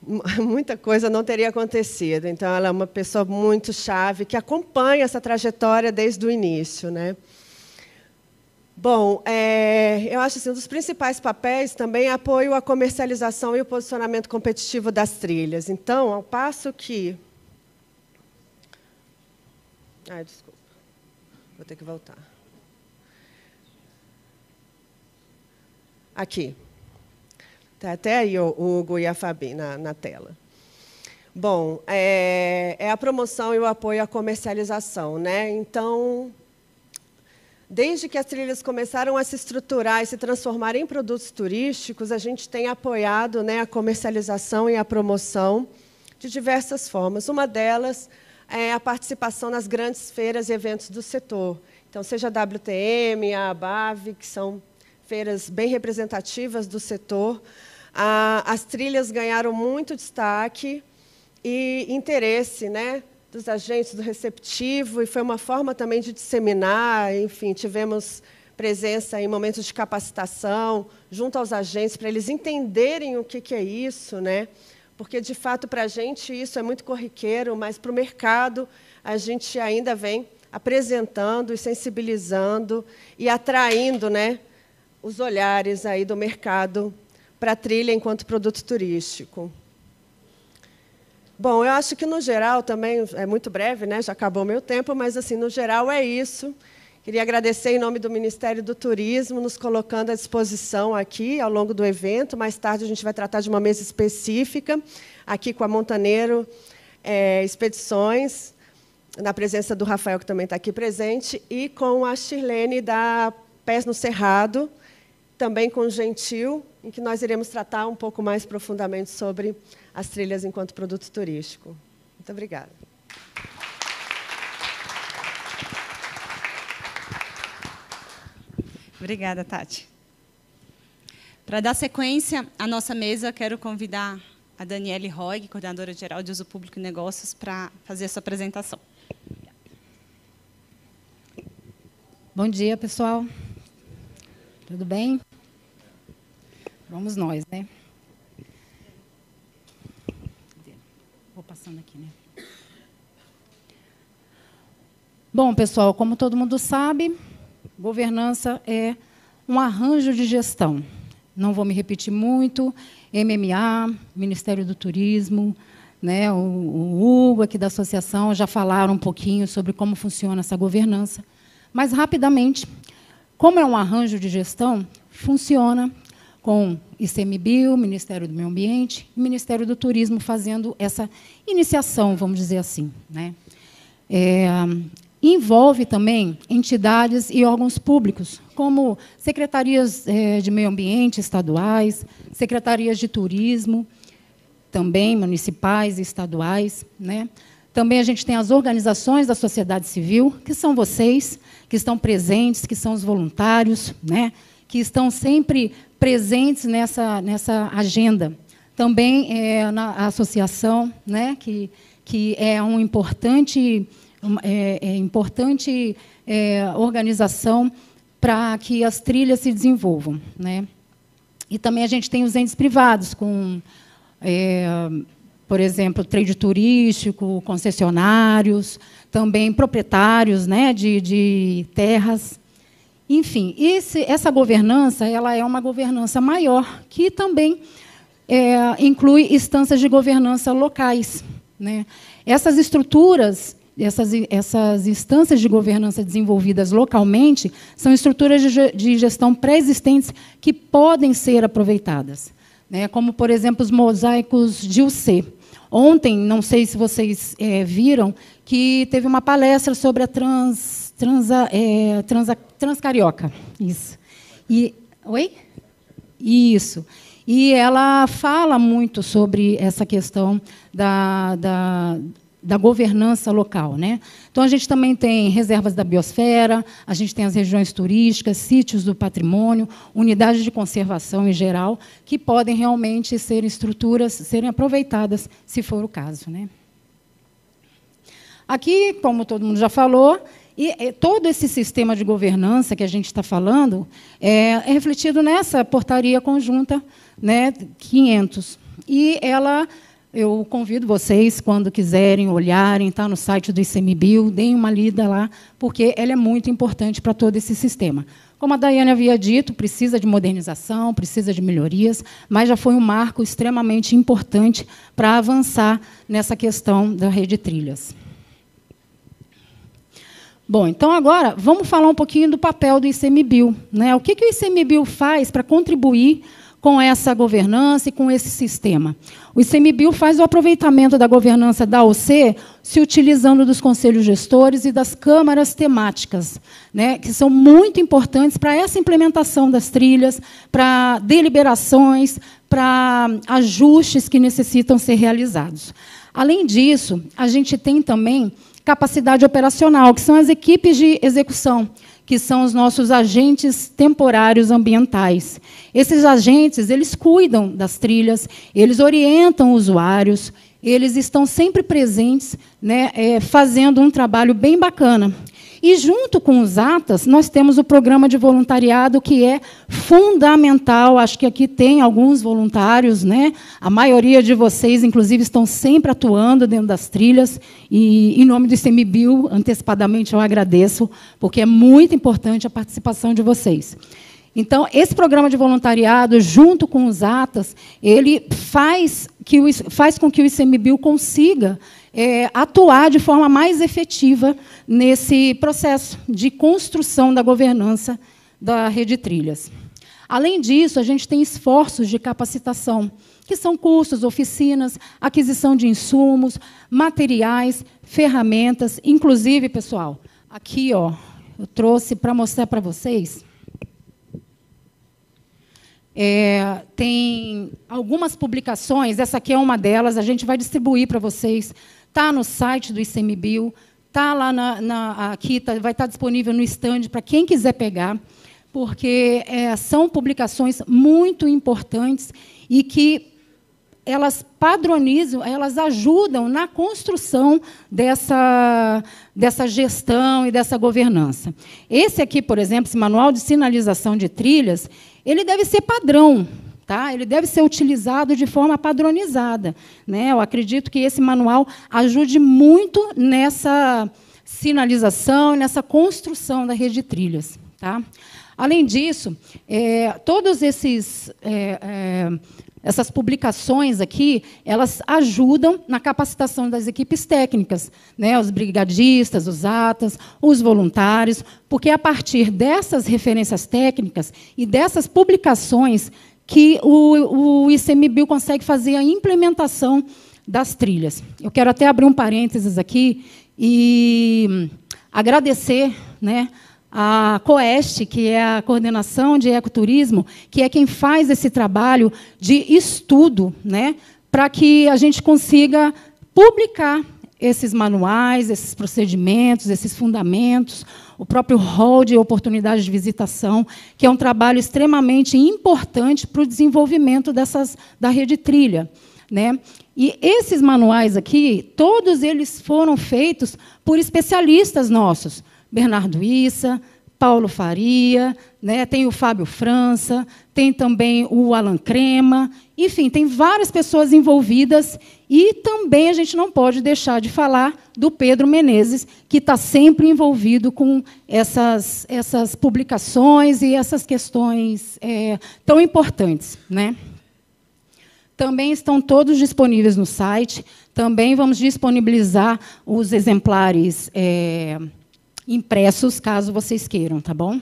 Speaker 3: muita coisa não teria acontecido. Então, ela é uma pessoa muito chave que acompanha essa trajetória desde o início, né? Bom, é, eu acho assim, um dos principais papéis também é apoio à comercialização e o posicionamento competitivo das trilhas. Então, ao passo que... Ai, desculpa. Vou ter que voltar. Aqui. Está até aí o Hugo e a Fabi na, na tela. Bom, é, é, a promoção e o apoio à comercialização. Né? Então, desde que as trilhas começaram a se estruturar e se transformar em produtos turísticos, a gente tem apoiado né, a comercialização e a promoção de diversas formas. Uma delas é a participação nas grandes feiras e eventos do setor. Então, seja a WTM, a ABAV, que são feiras bem representativas do setor, as trilhas ganharam muito destaque e interesse né, dos agentes do receptivo, e foi uma forma também de disseminar. Enfim, tivemos presença em momentos de capacitação junto aos agentes, para eles entenderem o que, que é isso, né? porque, de fato, para a gente isso é muito corriqueiro, mas para o mercado a gente ainda vem apresentando e sensibilizando e atraindo né, os olhares aí do mercado para a trilha enquanto produto turístico. Bom, eu acho que no geral também é muito breve, né? Já acabou meu tempo, mas assim no geral é isso. Queria agradecer em nome do Ministério do Turismo, nos colocando à disposição aqui ao longo do evento. Mais tarde a gente vai tratar de uma mesa específica, aqui com a Montaneiro é, Expedições, na presença do Rafael, que também está aqui presente, e com a Shirlene da Pés no Cerrado, também com o Gentil, em que nós iremos tratar um pouco mais profundamente sobre as trilhas enquanto produto turístico. Muito obrigada.
Speaker 1: Obrigada, Tati. Para dar sequência à nossa mesa, quero convidar a Daniele Roig, coordenadora geral de uso público e negócios, para fazer a sua apresentação.
Speaker 4: Bom dia, pessoal. Tudo bem? Vamos nós, né? Vou passando aqui, né? Bom, pessoal, como todo mundo sabe, governança é um arranjo de gestão. Não vou me repetir muito. MMA, Ministério do Turismo, né, o, o Hugo aqui da associação já falaram um pouquinho sobre como funciona essa governança. Mas, rapidamente, como é um arranjo de gestão, funciona com ICMBio, Ministério do Meio Ambiente e Ministério do Turismo fazendo essa iniciação, vamos dizer assim. Né? É, envolve também entidades e órgãos públicos, como secretarias é, de meio ambiente estaduais, secretarias de turismo, também municipais e estaduais. Né? Também a gente tem as organizações da sociedade civil, que são vocês, que estão presentes, que são os voluntários, né? que estão sempre presentes nessa, nessa agenda. Também é, na a associação, né, que, que é um importante, é, é importante é, organização para que as trilhas se desenvolvam. Né? E também a gente tem os entes privados, com, é, por exemplo, trade turístico, concessionários, também proprietários né, de, de terras. Enfim, esse, essa governança ela é uma governança maior, que também é, inclui instâncias de governança locais. Né? Essas estruturas, essas, essas instâncias de governança desenvolvidas localmente, são estruturas de, de gestão pré-existentes que podem ser aproveitadas, né? como, por exemplo, os mosaicos de UC. Ontem, não sei se vocês é, viram, que teve uma palestra sobre a trans Transa, é, transa, transcarioca, isso. E, oi? Isso. E ela fala muito sobre essa questão da, da, da governança local. Né? Então, a gente também tem reservas da biosfera, a gente tem as regiões turísticas, sítios do patrimônio, unidades de conservação em geral, que podem realmente ser estruturas, serem aproveitadas, se for o caso. Né? Aqui, como todo mundo já falou, e é, todo esse sistema de governança que a gente está falando é, é refletido nessa portaria conjunta né, 500. E ela eu convido vocês, quando quiserem, olharem, está no site do ICMBio, deem uma lida lá, porque ela é muito importante para todo esse sistema. Como a Daiane havia dito, precisa de modernização, precisa de melhorias, mas já foi um marco extremamente importante para avançar nessa questão da rede trilhas. Bom, então agora vamos falar um pouquinho do papel do ICMBio. Né? O que, que o ICMBio faz para contribuir com essa governança e com esse sistema? O ICMBio faz o aproveitamento da governança da OC se utilizando dos conselhos gestores e das câmaras temáticas, né? que são muito importantes para essa implementação das trilhas, para deliberações, para ajustes que necessitam ser realizados. Além disso, a gente tem também capacidade operacional, que são as equipes de execução, que são os nossos agentes temporários ambientais. Esses agentes, eles cuidam das trilhas, eles orientam usuários, eles estão sempre presentes, né, é, fazendo um trabalho bem bacana. E junto com os atas, nós temos o programa de voluntariado que é fundamental. Acho que aqui tem alguns voluntários, né? A maioria de vocês, inclusive, estão sempre atuando dentro das trilhas. E em nome do ICMBio, antecipadamente eu agradeço, porque é muito importante a participação de vocês. Então, esse programa de voluntariado, junto com os atas, ele faz, que o, faz com que o ICMBio consiga é, atuar de forma mais efetiva nesse processo de construção da governança da rede trilhas. Além disso, a gente tem esforços de capacitação, que são cursos, oficinas, aquisição de insumos, materiais, ferramentas, inclusive, pessoal, aqui ó, eu trouxe para mostrar para vocês. É, tem algumas publicações, essa aqui é uma delas, a gente vai distribuir para vocês Está no site do ICMBio, está lá na, na aqui, tá, vai estar tá disponível no stand para quem quiser pegar, porque é, são publicações muito importantes e que elas padronizam, elas ajudam na construção dessa, dessa gestão e dessa governança. Esse aqui, por exemplo, esse manual de sinalização de trilhas, ele deve ser padrão tá? Ele deve ser utilizado de forma padronizada, né? Eu acredito que esse manual ajude muito nessa sinalização, nessa construção da rede de trilhas, tá? Além disso, é, todos esses é, é, essas publicações aqui, elas ajudam na capacitação das equipes técnicas, né? os brigadistas, os atas, os voluntários, porque a partir dessas referências técnicas e dessas publicações que o, o ICMBio consegue fazer a implementação das trilhas. Eu quero até abrir um parênteses aqui e hum, agradecer né, a COEST, que é a Coordenação de Ecoturismo, que é quem faz esse trabalho de estudo né, para que a gente consiga publicar esses manuais, esses procedimentos, esses fundamentos, o próprio rol de oportunidades de visitação, que é um trabalho extremamente importante para o desenvolvimento dessas, da rede trilha. Né? E esses manuais aqui, todos eles foram feitos por especialistas nossos, Bernardo Issa, Paulo Faria, né? tem o Fábio França, tem também o Alan Crema, enfim, tem várias pessoas envolvidas e também a gente não pode deixar de falar do Pedro Menezes, que está sempre envolvido com essas, essas publicações e essas questões é, tão importantes. Né? Também estão todos disponíveis no site, também vamos disponibilizar os exemplares. É, impressos, caso vocês queiram, tá bom?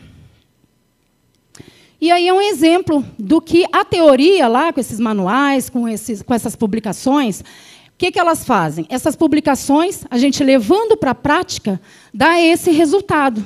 Speaker 4: E aí é um exemplo do que a teoria lá, com esses manuais, com, esses, com essas publicações, o que, que elas fazem? Essas publicações, a gente levando para a prática, dá esse resultado.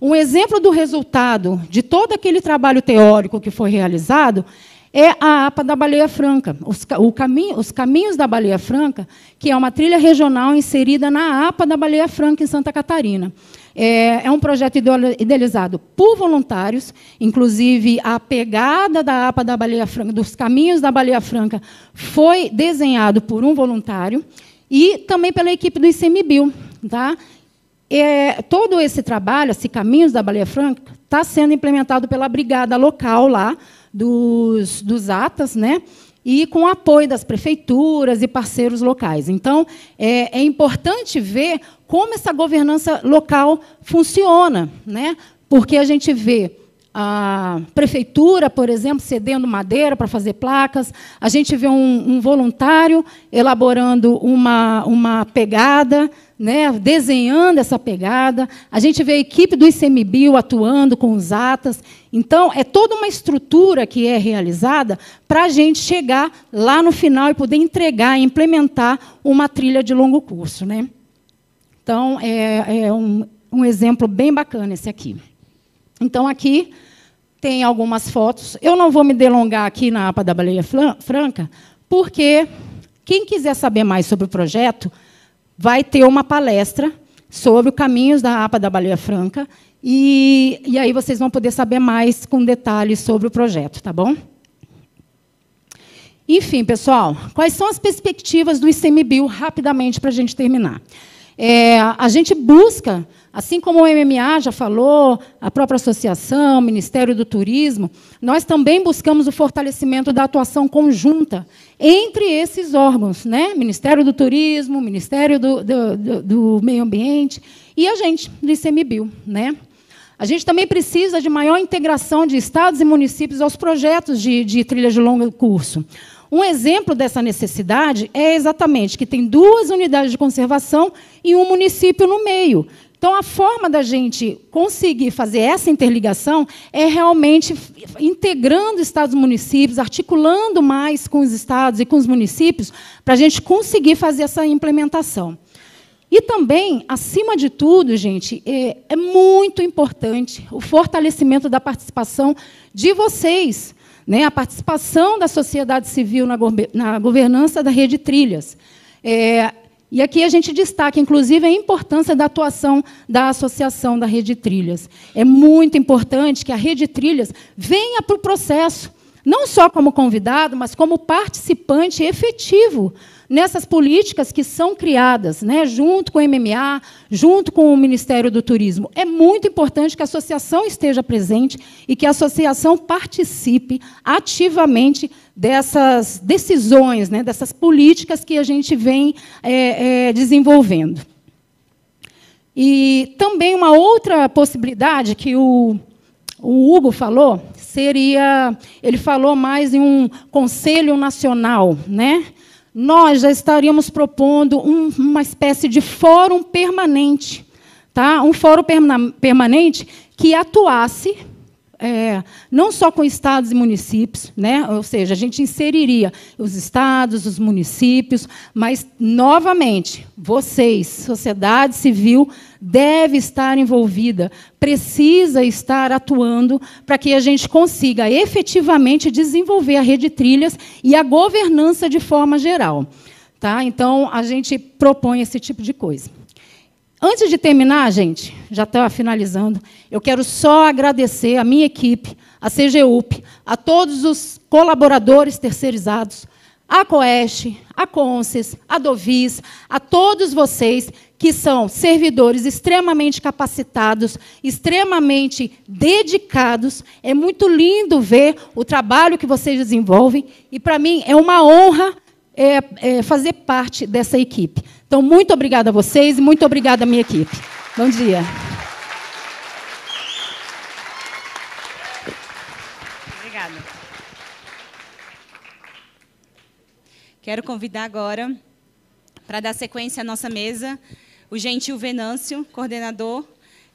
Speaker 4: Um exemplo do resultado de todo aquele trabalho teórico que foi realizado é a APA da Baleia Franca, os, caminho, os Caminhos da Baleia Franca, que é uma trilha regional inserida na APA da Baleia Franca, em Santa Catarina. É, é um projeto idealizado por voluntários, inclusive a pegada da APA da Baleia Franca, dos caminhos da Baleia Franca, foi desenhado por um voluntário e também pela equipe do ICMBio. Tá? É, todo esse trabalho, esse Caminhos da Baleia Franca, está sendo implementado pela brigada local lá, dos, dos atas, né? e com o apoio das prefeituras e parceiros locais. Então, é, é importante ver como essa governança local funciona, né? porque a gente vê a prefeitura, por exemplo, cedendo madeira para fazer placas, a gente vê um, um voluntário elaborando uma, uma pegada, né, desenhando essa pegada, a gente vê a equipe do ICMBio atuando com os atas. Então, é toda uma estrutura que é realizada para a gente chegar lá no final e poder entregar, implementar uma trilha de longo curso. Né? Então, é, é um, um exemplo bem bacana esse aqui. Então, aqui tem algumas fotos. Eu não vou me delongar aqui na APA da Baleia Franca, porque quem quiser saber mais sobre o projeto, vai ter uma palestra sobre os caminhos da APA da Baleia Franca. E, e aí vocês vão poder saber mais com detalhes sobre o projeto, tá bom? Enfim, pessoal, quais são as perspectivas do ICMBio, rapidamente, para a gente terminar? É, a gente busca, assim como o MMA já falou, a própria associação, o Ministério do Turismo, nós também buscamos o fortalecimento da atuação conjunta entre esses órgãos, né? Ministério do Turismo, Ministério do, do, do Meio Ambiente e a gente do ICMBio, né? A gente também precisa de maior integração de estados e municípios aos projetos de, de trilhas de longo curso. Um exemplo dessa necessidade é exatamente que tem duas unidades de conservação e um município no meio. Então, a forma da gente conseguir fazer essa interligação é realmente integrando estados e municípios, articulando mais com os estados e com os municípios, para a gente conseguir fazer essa implementação. E também, acima de tudo, gente, é, é muito importante o fortalecimento da participação de vocês, né? A participação da sociedade civil na, na governança da rede Trilhas. É, e aqui a gente destaca, inclusive, a importância da atuação da Associação da Rede Trilhas. É muito importante que a Rede Trilhas venha para o processo, não só como convidado, mas como participante efetivo nessas políticas que são criadas, né, junto com o MMA, junto com o Ministério do Turismo. É muito importante que a associação esteja presente e que a associação participe ativamente dessas decisões, né, dessas políticas que a gente vem é, é, desenvolvendo. E também uma outra possibilidade que o, o Hugo falou seria, ele falou mais em um conselho nacional, né? nós já estaríamos propondo um, uma espécie de fórum permanente, tá? um fórum permanente que atuasse é, não só com estados e municípios, né? ou seja, a gente inseriria os estados, os municípios, mas, novamente, vocês, sociedade civil, deve estar envolvida, precisa estar atuando para que a gente consiga efetivamente desenvolver a rede trilhas e a governança de forma geral. Tá? Então, a gente propõe esse tipo de coisa. Antes de terminar, gente, já estava tá finalizando, eu quero só agradecer a minha equipe, a CGUP, a todos os colaboradores terceirizados, a Coeste, a Conses, a Dovis, a todos vocês que são servidores extremamente capacitados, extremamente dedicados. É muito lindo ver o trabalho que vocês desenvolvem e, para mim, é uma honra é, é, fazer parte dessa equipe. Então, muito obrigada a vocês e muito obrigada à minha equipe. Bom dia.
Speaker 1: Obrigada. Quero convidar agora, para dar sequência à nossa mesa, o Gentil Venâncio, coordenador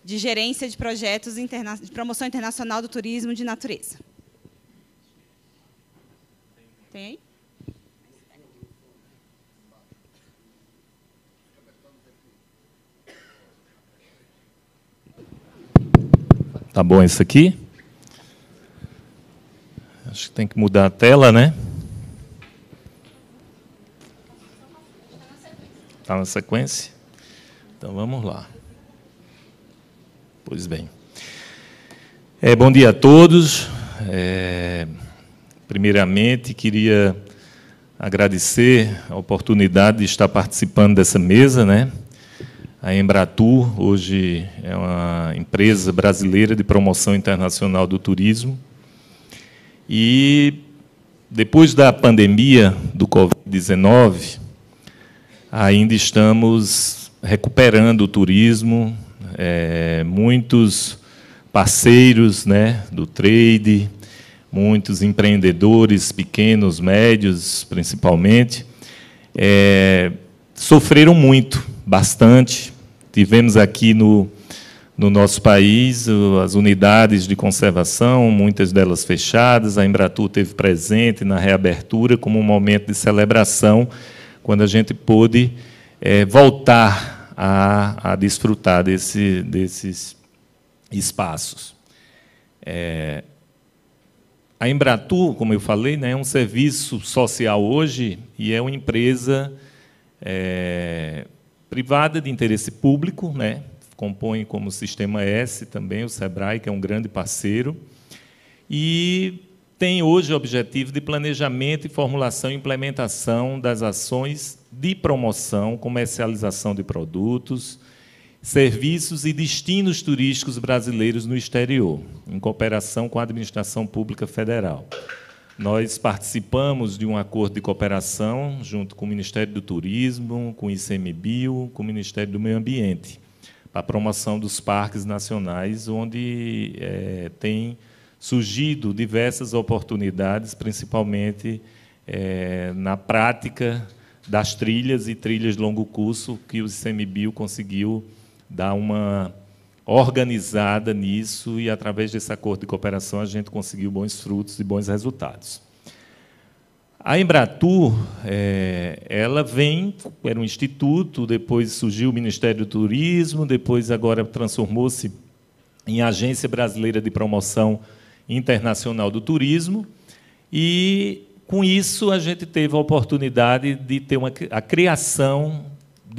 Speaker 1: de Gerência de Projetos de Promoção Internacional do Turismo de Natureza. Tem aí?
Speaker 5: Tá bom isso aqui? Acho que tem que mudar a tela, né? Está na sequência? Então vamos lá. Pois bem. É, bom dia a todos. É, primeiramente, queria agradecer a oportunidade de estar participando dessa mesa, né? a Embratur, hoje é uma empresa brasileira de promoção internacional do turismo. E depois da pandemia do Covid-19, ainda estamos recuperando o turismo. É, muitos parceiros né, do trade, muitos empreendedores, pequenos, médios, principalmente, é, sofreram muito bastante. Tivemos aqui no, no nosso país as unidades de conservação, muitas delas fechadas. A Embratur teve presente na reabertura como um momento de celebração, quando a gente pôde é, voltar a, a desfrutar desse, desses espaços. É, a Embratur, como eu falei, né, é um serviço social hoje e é uma empresa é, privada de interesse público, né? compõe como Sistema S também, o SEBRAE, que é um grande parceiro, e tem hoje o objetivo de planejamento e formulação e implementação das ações de promoção, comercialização de produtos, serviços e destinos turísticos brasileiros no exterior, em cooperação com a Administração Pública Federal. Nós participamos de um acordo de cooperação junto com o Ministério do Turismo, com o ICMBio, com o Ministério do Meio Ambiente, para a promoção dos parques nacionais, onde é, tem surgido diversas oportunidades, principalmente é, na prática das trilhas e trilhas de longo curso que o ICMBio conseguiu dar uma organizada nisso e, através desse acordo de cooperação, a gente conseguiu bons frutos e bons resultados. A Embratur, é, ela vem, era um instituto, depois surgiu o Ministério do Turismo, depois agora transformou-se em Agência Brasileira de Promoção Internacional do Turismo, e com isso a gente teve a oportunidade de ter uma, a criação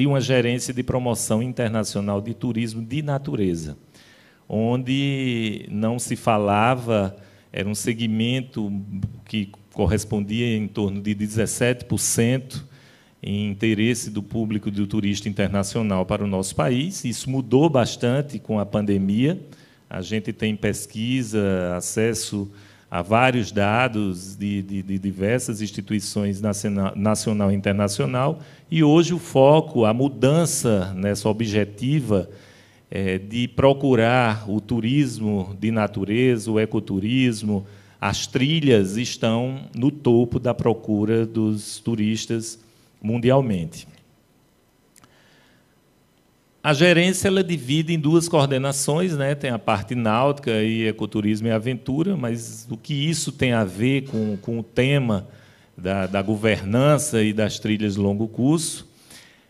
Speaker 5: de uma gerência de promoção internacional de turismo de natureza, onde não se falava, era um segmento que correspondia em torno de 17% em interesse do público do turista internacional para o nosso país. Isso mudou bastante com a pandemia. A gente tem pesquisa, acesso Há vários dados de, de, de diversas instituições nacional, nacional e internacional, e hoje o foco, a mudança nessa objetiva é, de procurar o turismo de natureza, o ecoturismo, as trilhas estão no topo da procura dos turistas mundialmente. A gerência ela divide em duas coordenações, né? tem a parte náutica e ecoturismo e aventura, mas o que isso tem a ver com, com o tema da, da governança e das trilhas longo curso?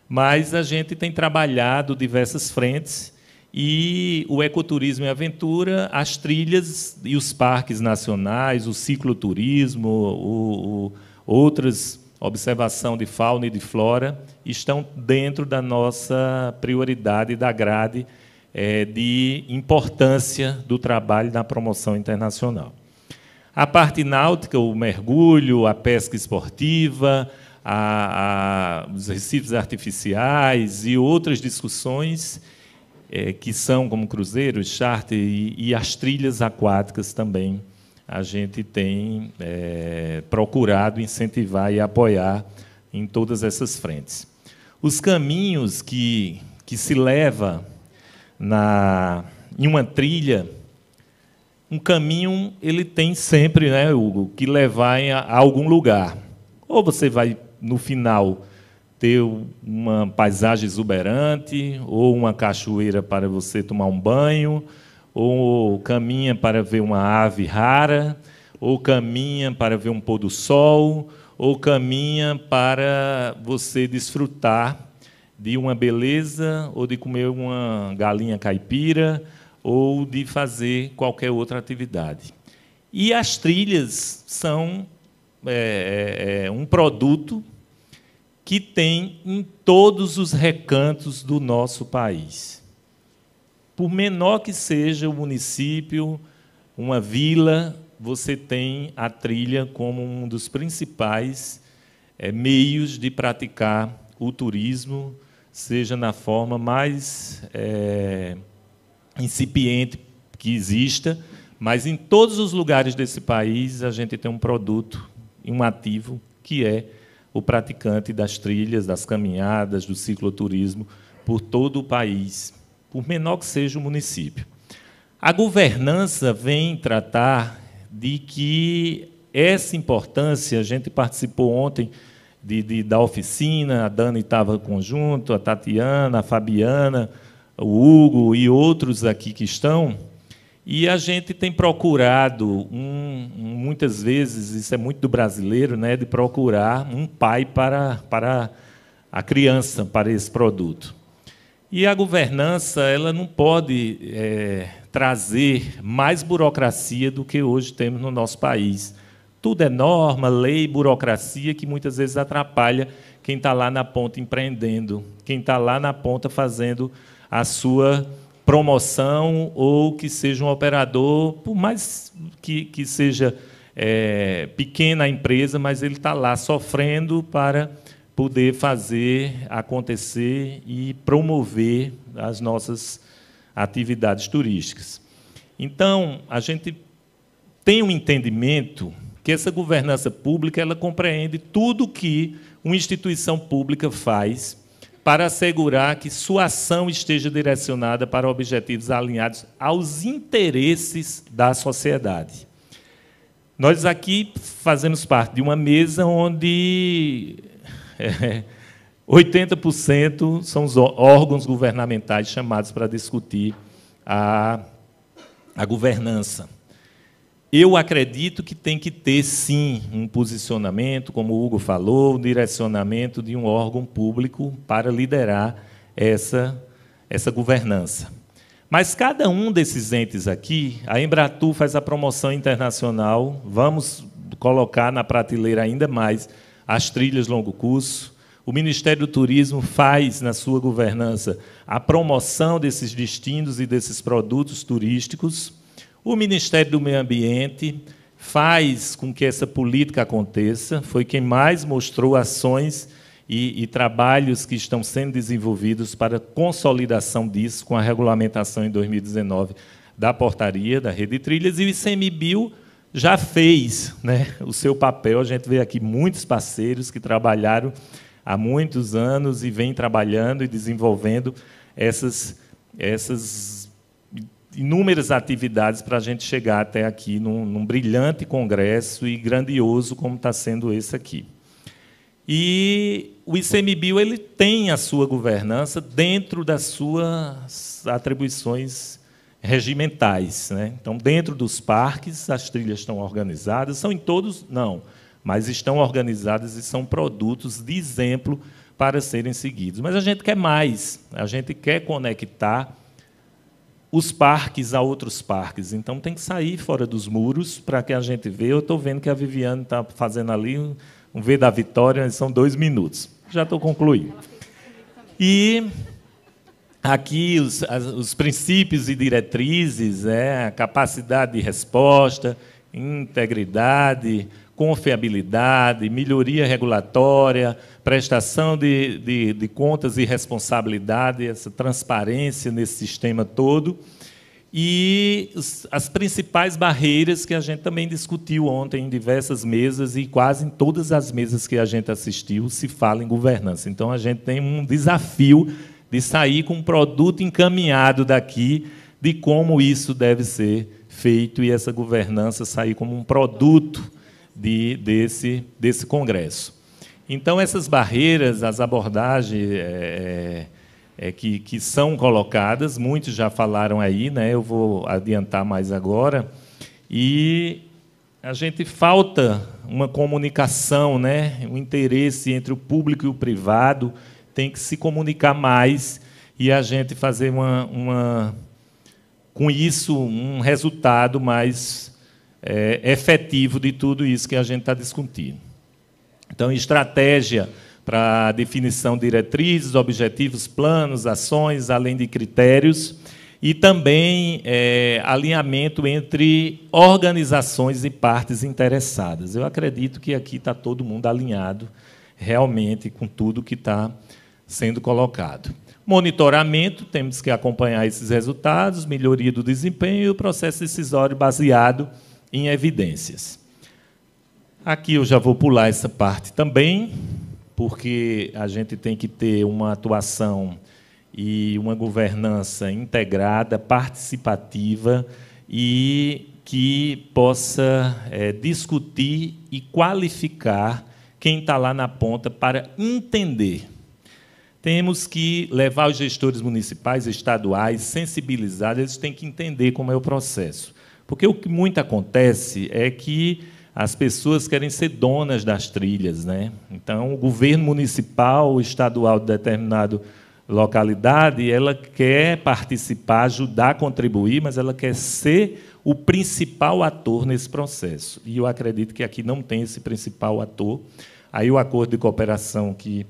Speaker 5: Mas a gente tem trabalhado diversas frentes e o ecoturismo e aventura, as trilhas e os parques nacionais, o cicloturismo, o, o outras observação de fauna e de flora, estão dentro da nossa prioridade da grade é, de importância do trabalho na promoção internacional. A parte náutica, o mergulho, a pesca esportiva, a, a, os recifes artificiais e outras discussões é, que são como cruzeiros, charter e, e as trilhas aquáticas também a gente tem é, procurado incentivar e apoiar em todas essas frentes. Os caminhos que, que se leva na, em uma trilha, um caminho ele tem sempre, né, Hugo, que levar a, algum lugar. Ou você vai no final ter uma paisagem exuberante, ou uma cachoeira para você tomar um banho, ou caminha para ver uma ave rara, ou caminha para ver um pôr do sol, ou caminha para você desfrutar de uma beleza, ou de comer uma galinha caipira, ou de fazer qualquer outra atividade. E as trilhas são é, é, é um produto que tem em todos os recantos do nosso país por menor que seja o município, uma vila, você tem a trilha como um dos principais é, meios de praticar o turismo, seja na forma mais é, incipiente que exista, mas em todos os lugares desse país a gente tem um produto, um ativo, que é o praticante das trilhas, das caminhadas, do cicloturismo por todo o país por menor que seja o município. A governança vem tratar de que essa importância, a gente participou ontem de, de da oficina, a Dani estava conjunto, a Tatiana, a Fabiana, o Hugo e outros aqui que estão, e a gente tem procurado, um, muitas vezes, isso é muito do brasileiro, né, de procurar um pai para, para a criança, para esse produto. E a governança ela não pode é, trazer mais burocracia do que hoje temos no nosso país. Tudo é norma, lei, burocracia que muitas vezes atrapalha quem está lá na ponta empreendendo, quem está lá na ponta fazendo a sua promoção ou que seja um operador, por mais que, que seja é, pequena a empresa, mas ele está lá sofrendo para poder fazer acontecer e promover as nossas atividades turísticas. Então, a gente tem um entendimento que essa governança pública ela compreende tudo que uma instituição pública faz para assegurar que sua ação esteja direcionada para objetivos alinhados aos interesses da sociedade. Nós aqui fazemos parte de uma mesa onde 80% é, são os órgãos governamentais chamados para discutir a, a governança. Eu acredito que tem que ter, sim, um posicionamento, como o Hugo falou, o direcionamento de um órgão público para liderar essa, essa governança. Mas cada um desses entes aqui, a Embratur faz a promoção internacional, vamos colocar na prateleira ainda mais as trilhas longo curso. O Ministério do Turismo faz na sua governança a promoção desses destinos e desses produtos turísticos. O Ministério do Meio Ambiente faz com que essa política aconteça. Foi quem mais mostrou ações e, e trabalhos que estão sendo desenvolvidos para consolidação disso com a regulamentação em 2019 da portaria da rede de trilhas e o ICMBio já fez né, o seu papel. A gente vê aqui muitos parceiros que trabalharam há muitos anos e vêm trabalhando e desenvolvendo essas, essas inúmeras atividades para a gente chegar até aqui num, num, brilhante congresso e grandioso como está sendo esse aqui. E o ICMBio ele tem a sua governança dentro das suas atribuições regimentais. Né? Então, dentro dos parques, as trilhas estão organizadas, são em todos? Não, mas estão organizadas e são produtos de exemplo para serem seguidos. Mas a gente quer mais, a gente quer conectar os parques a outros parques. Então, tem que sair fora dos muros para que a gente veja. Eu estou vendo que a Viviane está fazendo ali um, V da Vitória, são dois minutos. Já estou concluindo. E aqui os, os princípios e diretrizes, né, a capacidade de resposta, integridade, confiabilidade, melhoria regulatória, prestação de, de, de, contas e responsabilidade, essa transparência nesse sistema todo. E as principais barreiras que a gente também discutiu ontem em diversas mesas e quase em todas as mesas que a gente assistiu se fala em governança. Então a gente tem um desafio de sair com um produto encaminhado daqui de como isso deve ser feito e essa governança sair como um produto de, desse, desse congresso. Então, essas barreiras, as abordagens é, é, é que, que são colocadas, muitos já falaram aí, né? eu vou adiantar mais agora, e a gente falta uma comunicação, né? um interesse entre o público e o privado, tem que se comunicar mais e a gente fazer uma, uma com isso um resultado mais é, efetivo de tudo isso que a gente está discutindo. Então, estratégia para definição de diretrizes, objetivos, planos, ações, além de critérios, e também é, alinhamento entre organizações e partes interessadas. Eu acredito que aqui está todo mundo alinhado realmente com tudo que está sendo colocado. Monitoramento, temos que acompanhar esses resultados, melhoria do desempenho e o processo decisório baseado em evidências. Aqui eu já vou pular essa parte também, porque a gente tem que ter uma atuação e uma governança integrada, participativa e que possa é, discutir e qualificar quem está lá na ponta para entender temos que levar os gestores municipais, estaduais, sensibilizar, eles têm que entender como é o processo. Porque o que muito acontece é que as pessoas querem ser donas das trilhas. Né? Então, o governo municipal, estadual de determinado localidade, ela quer participar, ajudar, contribuir, mas ela quer ser o principal ator nesse processo. E eu acredito que aqui não tem esse principal ator. Aí o acordo de cooperação que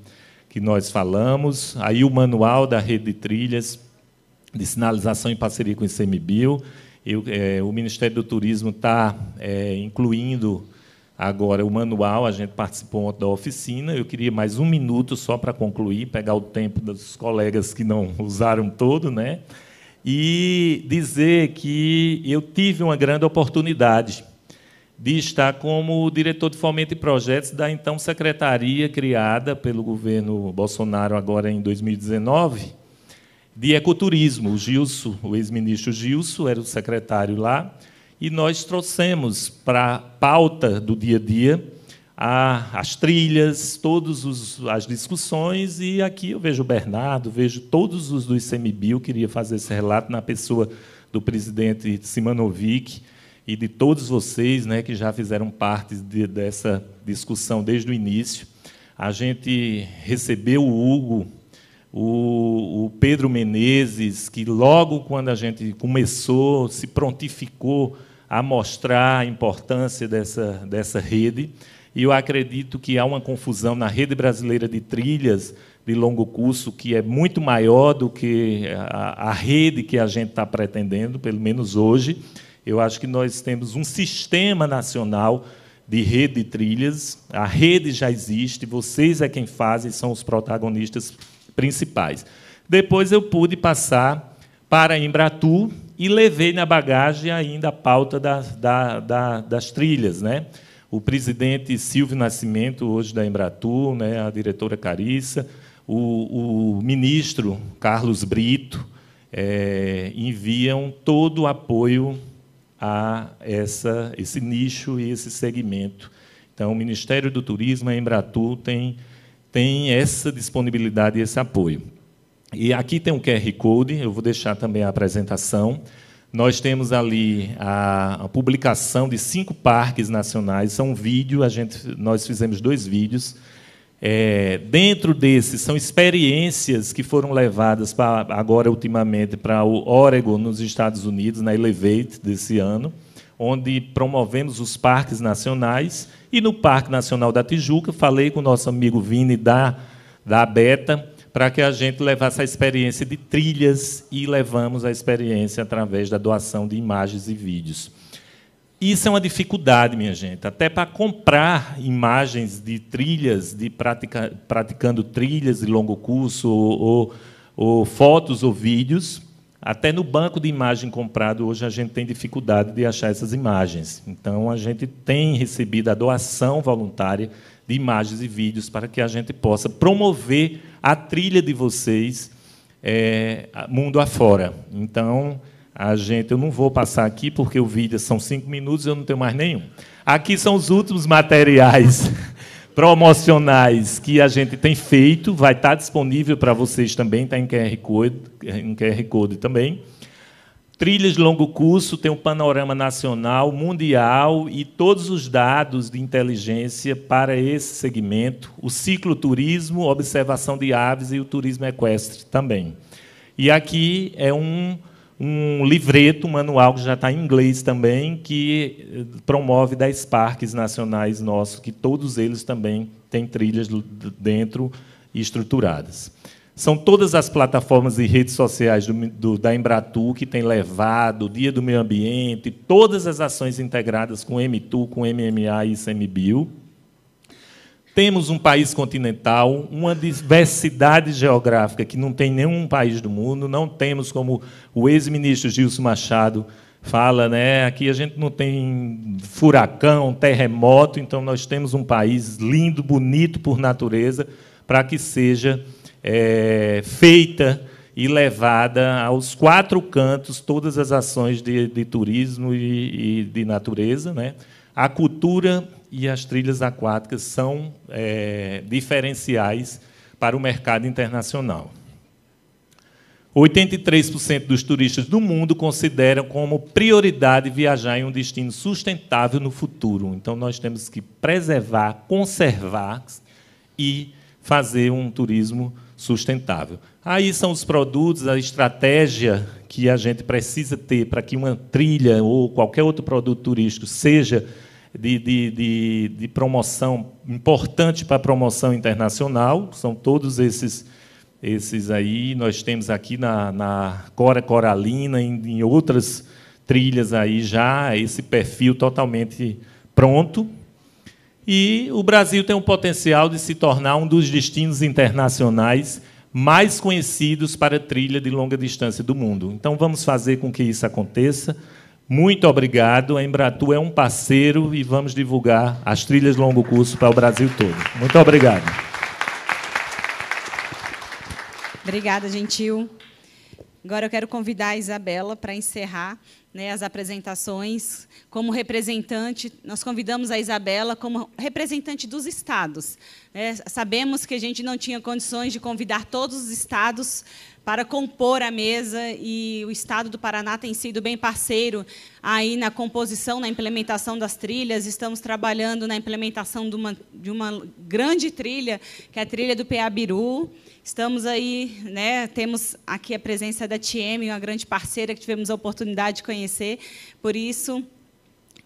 Speaker 5: que nós falamos, aí o manual da rede de trilhas de sinalização em parceria com o ICMBio. Eu, é, o Ministério do Turismo está é, incluindo agora o manual, a gente participou ontem da oficina. Eu queria mais um minuto só para concluir, pegar o tempo dos colegas que não usaram todo, né? e dizer que eu tive uma grande oportunidade de estar como diretor de fomento e projetos da então secretaria criada pelo governo Bolsonaro agora em 2019 de ecoturismo. O Gilson, o ex-ministro Gilson, era o secretário lá, e nós trouxemos para a pauta do dia a dia as trilhas, todas as discussões, e aqui eu vejo o Bernardo, vejo todos os do ICMBio, queria fazer esse relato na pessoa do presidente Simanovic, e de todos vocês né, que já fizeram parte de, dessa discussão desde o início. A gente recebeu o Hugo, o, o Pedro Menezes, que logo quando a gente começou, se prontificou a mostrar a importância dessa, dessa rede. E eu acredito que há uma confusão na rede brasileira de trilhas de longo curso que é muito maior do que a, a rede que a gente está pretendendo, pelo menos hoje. Eu acho que nós temos um sistema nacional de rede de trilhas. A rede já existe, vocês é quem fazem, são os protagonistas principais. Depois eu pude passar para Embratu e levei na bagagem ainda a pauta da, da, da, das trilhas. Né? O presidente Silvio Nascimento, hoje da Embratu, né? a diretora Carissa, o, o ministro Carlos Brito, é, enviam todo o apoio a essa, esse nicho e esse segmento. Então, o Ministério do Turismo, a Embratur, tem, tem essa disponibilidade e esse apoio. E aqui tem um QR Code, eu vou deixar também a apresentação. Nós temos ali a, a, publicação de cinco parques nacionais, são um vídeo, a gente, nós fizemos dois vídeos, é, dentro desses, são experiências que foram levadas para, agora, ultimamente, para o Oregon, nos Estados Unidos, na Elevate desse ano, onde promovemos os parques nacionais. E no Parque Nacional da Tijuca, falei com o nosso amigo Vini da, da Beta, para que a gente levasse a experiência de trilhas e levamos a experiência através da doação de imagens e vídeos. Isso é uma dificuldade, minha gente. Até para comprar imagens de trilhas, de pratica, praticando trilhas de longo curso, ou, ou, ou fotos ou vídeos, até no banco de imagem comprado, hoje a gente tem dificuldade de achar essas imagens. Então, a gente tem recebido a doação voluntária de imagens e vídeos para que a gente possa promover a trilha de vocês é, mundo afora. Então, a gente, eu não vou passar aqui porque o vídeo são cinco minutos, e eu não tenho mais nenhum. Aqui são os últimos materiais promocionais que a gente tem feito, vai estar disponível para vocês também, está em QR Code, em QR Code também. Trilhas de longo curso, tem um panorama nacional, mundial e todos os dados de inteligência para esse segmento, o cicloturismo, observação de aves e o turismo equestre também. E aqui é um um livreto, um manual que já está em inglês também, que eh, promove 10 parques nacionais nossos, que todos eles também têm trilhas dentro e estruturadas. São todas as plataformas e redes sociais do, do, da Embratu que tem levado o Dia do Meio Ambiente, todas as ações integradas com o MTU, com o MMA e ICMBio. Temos um país continental, uma diversidade geográfica que não tem nenhum país do mundo, não temos, como o ex-ministro Gilson Machado fala, né? aqui a gente não tem furacão, terremoto, então nós temos um país lindo, bonito por natureza, para que seja é, feita e levada aos quatro cantos todas as ações de, de turismo e, e de natureza. Né? A cultura e as trilhas aquáticas são é, diferenciais para o mercado internacional. 83% dos turistas do mundo consideram como prioridade viajar em um destino sustentável no futuro. Então, nós temos que preservar, conservar e fazer um turismo sustentável. Aí são os produtos, a estratégia que a gente precisa ter para que uma trilha ou qualquer outro produto turístico seja de, de, de, de promoção importante para a promoção internacional, são todos esses esses aí nós temos aqui na, na Cora Coralina, em, em outras trilhas aí já, esse perfil totalmente pronto. E o Brasil tem o potencial de se tornar um dos destinos internacionais mais conhecidos para trilha de longa distância do mundo. Então vamos fazer com que isso aconteça. Muito obrigado. A Embratu é um parceiro e vamos divulgar as trilhas longo curso para o Brasil todo. Muito obrigado.
Speaker 1: Obrigada, Gentil. Agora eu quero convidar a Isabela para encerrar né, as apresentações. Como representante, nós convidamos a Isabela como representante dos estados. Né. sabemos que a gente não tinha condições de convidar todos os estados para compor a mesa e o Estado do Paraná tem sido bem parceiro aí na composição, na implementação das trilhas. Estamos trabalhando na implementação de uma, de uma grande trilha, que é a trilha do Peabiru. Estamos aí, né, temos aqui a presença da TM, uma grande parceira que tivemos a oportunidade de conhecer. Por isso,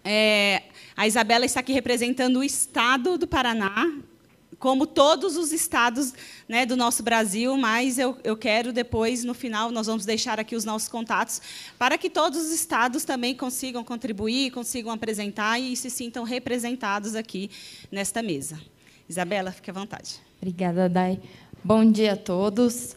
Speaker 1: é, a Isabela está aqui representando o Estado do Paraná como todos os estados né, do nosso Brasil, mas eu, eu quero depois, no final, nós vamos deixar aqui os nossos contatos para que todos os estados também consigam contribuir, consigam apresentar e se sintam representados aqui nesta mesa. Isabela, fique à vontade.
Speaker 6: Obrigada, Dai. Bom dia a todos.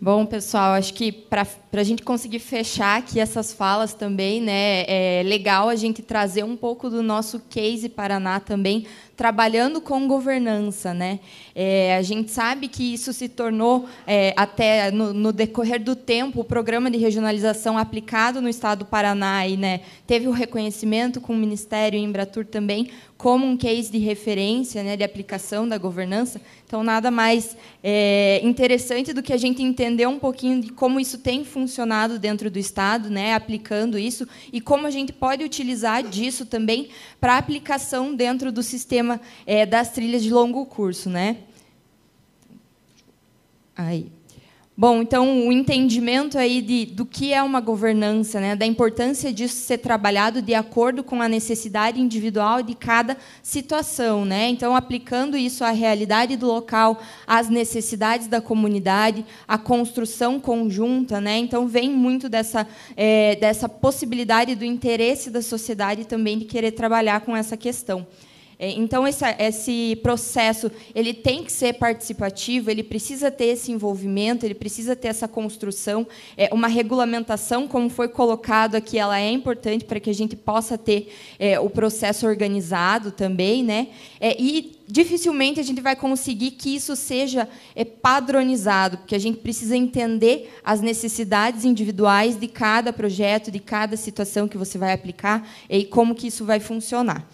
Speaker 6: Bom, pessoal, acho que para a gente conseguir fechar aqui essas falas também, né, é legal a gente trazer um pouco do nosso case Paraná também trabalhando com governança. Né? É, a gente sabe que isso se tornou, é, até no, no, decorrer do tempo, o programa de regionalização aplicado no Estado do Paraná e, né, teve o um reconhecimento com o Ministério e Embratur também como um case de referência né, de aplicação da governança. Então, nada mais é, interessante do que a gente entender um pouquinho de como isso tem funcionado dentro do Estado, né, aplicando isso, e como a gente pode utilizar disso também para aplicação dentro do sistema é, das trilhas de longo curso, né? Aí. Bom, então o entendimento aí de, do que é uma governança, né, da importância disso ser trabalhado de acordo com a necessidade individual de cada situação, né? Então aplicando isso à realidade do local, às necessidades da comunidade, à construção conjunta, né? Então vem muito dessa é, dessa possibilidade do interesse da sociedade também de querer trabalhar com essa questão. É, então esse, esse processo ele tem que ser participativo, ele precisa ter esse envolvimento, ele precisa ter essa construção, é, uma regulamentação, como foi colocado aqui, ela é importante para que a gente possa ter é, o processo organizado também, né? É, e dificilmente a gente vai conseguir que isso seja é, padronizado, porque a gente precisa entender as necessidades individuais de cada projeto, de cada situação que você vai aplicar e como que isso vai funcionar.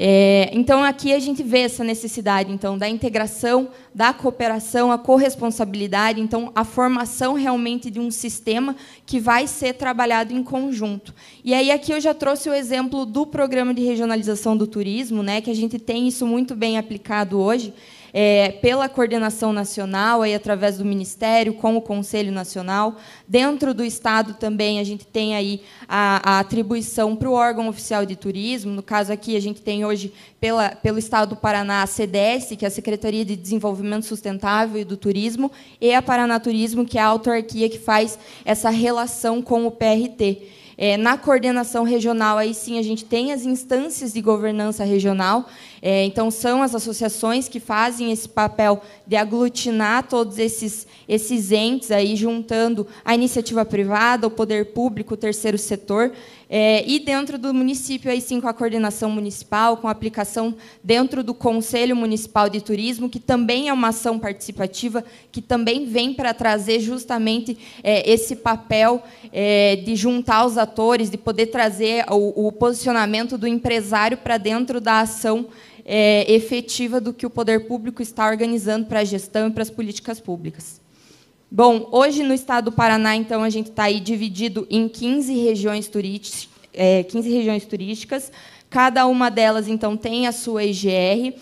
Speaker 6: É, então, aqui a gente vê essa necessidade então da integração, da cooperação, a corresponsabilidade, então a formação realmente de um sistema que vai ser trabalhado em conjunto. E aí aqui eu já trouxe o exemplo do programa de regionalização do turismo, né, que a gente tem isso muito bem aplicado hoje é, pela coordenação nacional, e através do Ministério, com o Conselho Nacional. Dentro do Estado também a gente tem aí a, a atribuição para o órgão oficial de turismo. No caso aqui, a gente tem hoje, pela, pelo Estado do Paraná, a CDS, que é a Secretaria de Desenvolvimento Sustentável e do Turismo, e a Paraná Turismo, que é a autarquia que faz essa relação com o PRT. É, na coordenação regional, aí sim, a gente tem as instâncias de governança regional, é, então, são as associações que fazem esse papel de aglutinar todos esses, esses entes, aí, juntando a iniciativa privada, o poder público, o terceiro setor. É, e dentro do município, aí sim, com a coordenação municipal, com a aplicação dentro do Conselho Municipal de Turismo, que também é uma ação participativa, que também vem para trazer justamente é, esse papel é, de juntar os atores, de poder trazer o, o posicionamento do empresário para dentro da ação é, efetiva do que o poder público está organizando para a gestão e para as políticas públicas. Bom, hoje no estado do Paraná, então, a gente está aí dividido em 15 regiões, é, 15 regiões turísticas. Cada uma delas, então, tem a sua IGR.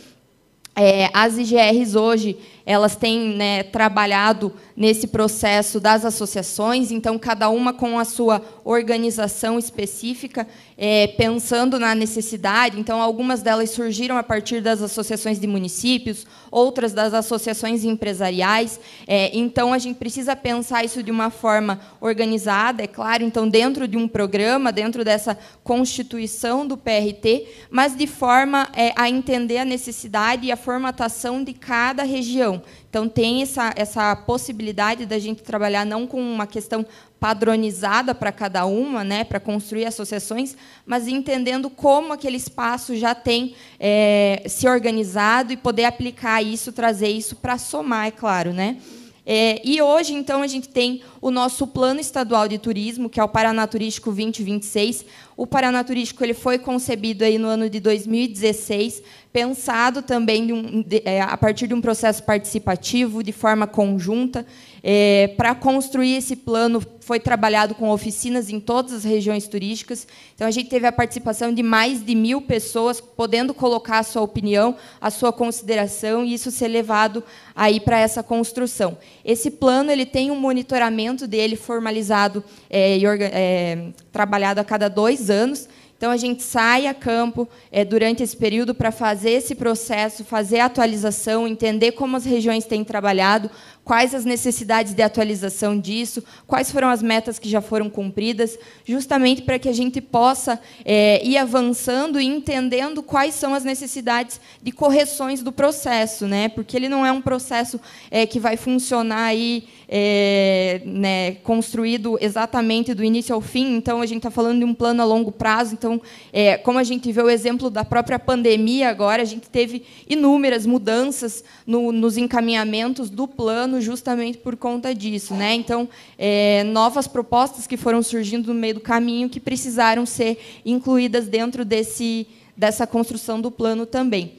Speaker 6: É, as IGRs hoje elas têm né, trabalhado nesse processo das associações, então, cada uma com a sua organização específica, é, pensando na necessidade. Então, algumas delas surgiram a partir das associações de municípios, outras das associações empresariais. É, então, a gente precisa pensar isso de uma forma organizada, é claro, então, dentro de um programa, dentro dessa constituição do PRT, mas de forma é, a entender a necessidade e a formatação de cada região. Então, então, tem essa, essa possibilidade da gente trabalhar não com uma questão padronizada para cada uma, né, para construir associações, mas entendendo como aquele espaço já tem é, se organizado e poder aplicar isso, trazer isso para somar, é claro. Né? É, e hoje, então, a gente tem o nosso Plano Estadual de Turismo, que é o Paraná Turístico 2026, o Paraná Turístico ele foi concebido aí no ano de 2016, pensado também de um, de, é, a partir de um processo participativo, de forma conjunta. É, Para construir esse plano, foi trabalhado com oficinas em todas as regiões turísticas. Então, a gente teve a participação de mais de mil pessoas, podendo colocar a sua opinião, a sua consideração, e isso ser levado aí para essa construção. Esse plano ele tem um monitoramento dele formalizado é, e, é, trabalhado a cada dois anos. Então, a gente sai a campo é, durante esse período para fazer esse processo, fazer a atualização, entender como as regiões têm trabalhado, quais as necessidades de atualização disso, quais foram as metas que já foram cumpridas, justamente para que a gente possa é, ir avançando e entendendo quais são as necessidades de correções do processo, né? porque ele não é um processo é, que vai funcionar aí é, né, construído exatamente do início ao fim. Então, a gente está falando de um plano a longo prazo. Então, é, como a gente vê o exemplo da própria pandemia agora, a gente teve inúmeras mudanças no, nos encaminhamentos do plano, justamente por conta disso. Né? Então, é, novas propostas que foram surgindo no meio do caminho que precisaram ser incluídas dentro desse, dessa construção do plano também.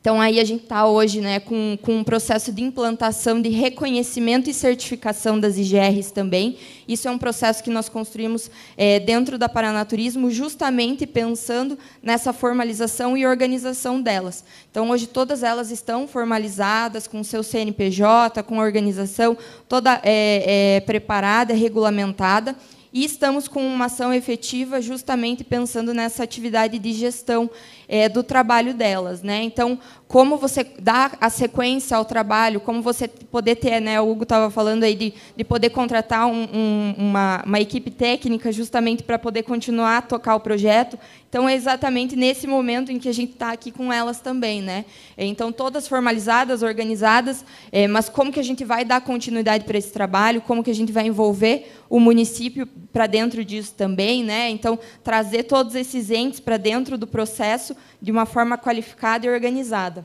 Speaker 6: Então, aí a gente está hoje né, com, com um processo de implantação de reconhecimento e certificação das IGRs também. Isso é um processo que nós construímos é, dentro da Paranaturismo, justamente pensando nessa formalização e organização delas. Então, hoje, todas elas estão formalizadas, com seu CNPJ, com a organização toda é, é, preparada, regulamentada. E estamos com uma ação efetiva justamente pensando nessa atividade de gestão é, do trabalho delas. Né? Então, como você dá a sequência ao trabalho, como você poder ter, né, o Hugo estava falando aí de, de poder contratar um, um, uma, uma equipe técnica justamente para poder continuar a tocar o projeto. Então, é exatamente nesse momento em que a gente está aqui com elas também. Né? Então, todas formalizadas, organizadas, é, mas como que a gente vai dar continuidade para esse trabalho, como que a gente vai envolver o município para dentro disso também. Né? Então, trazer todos esses entes para dentro do processo de uma forma qualificada e organizada.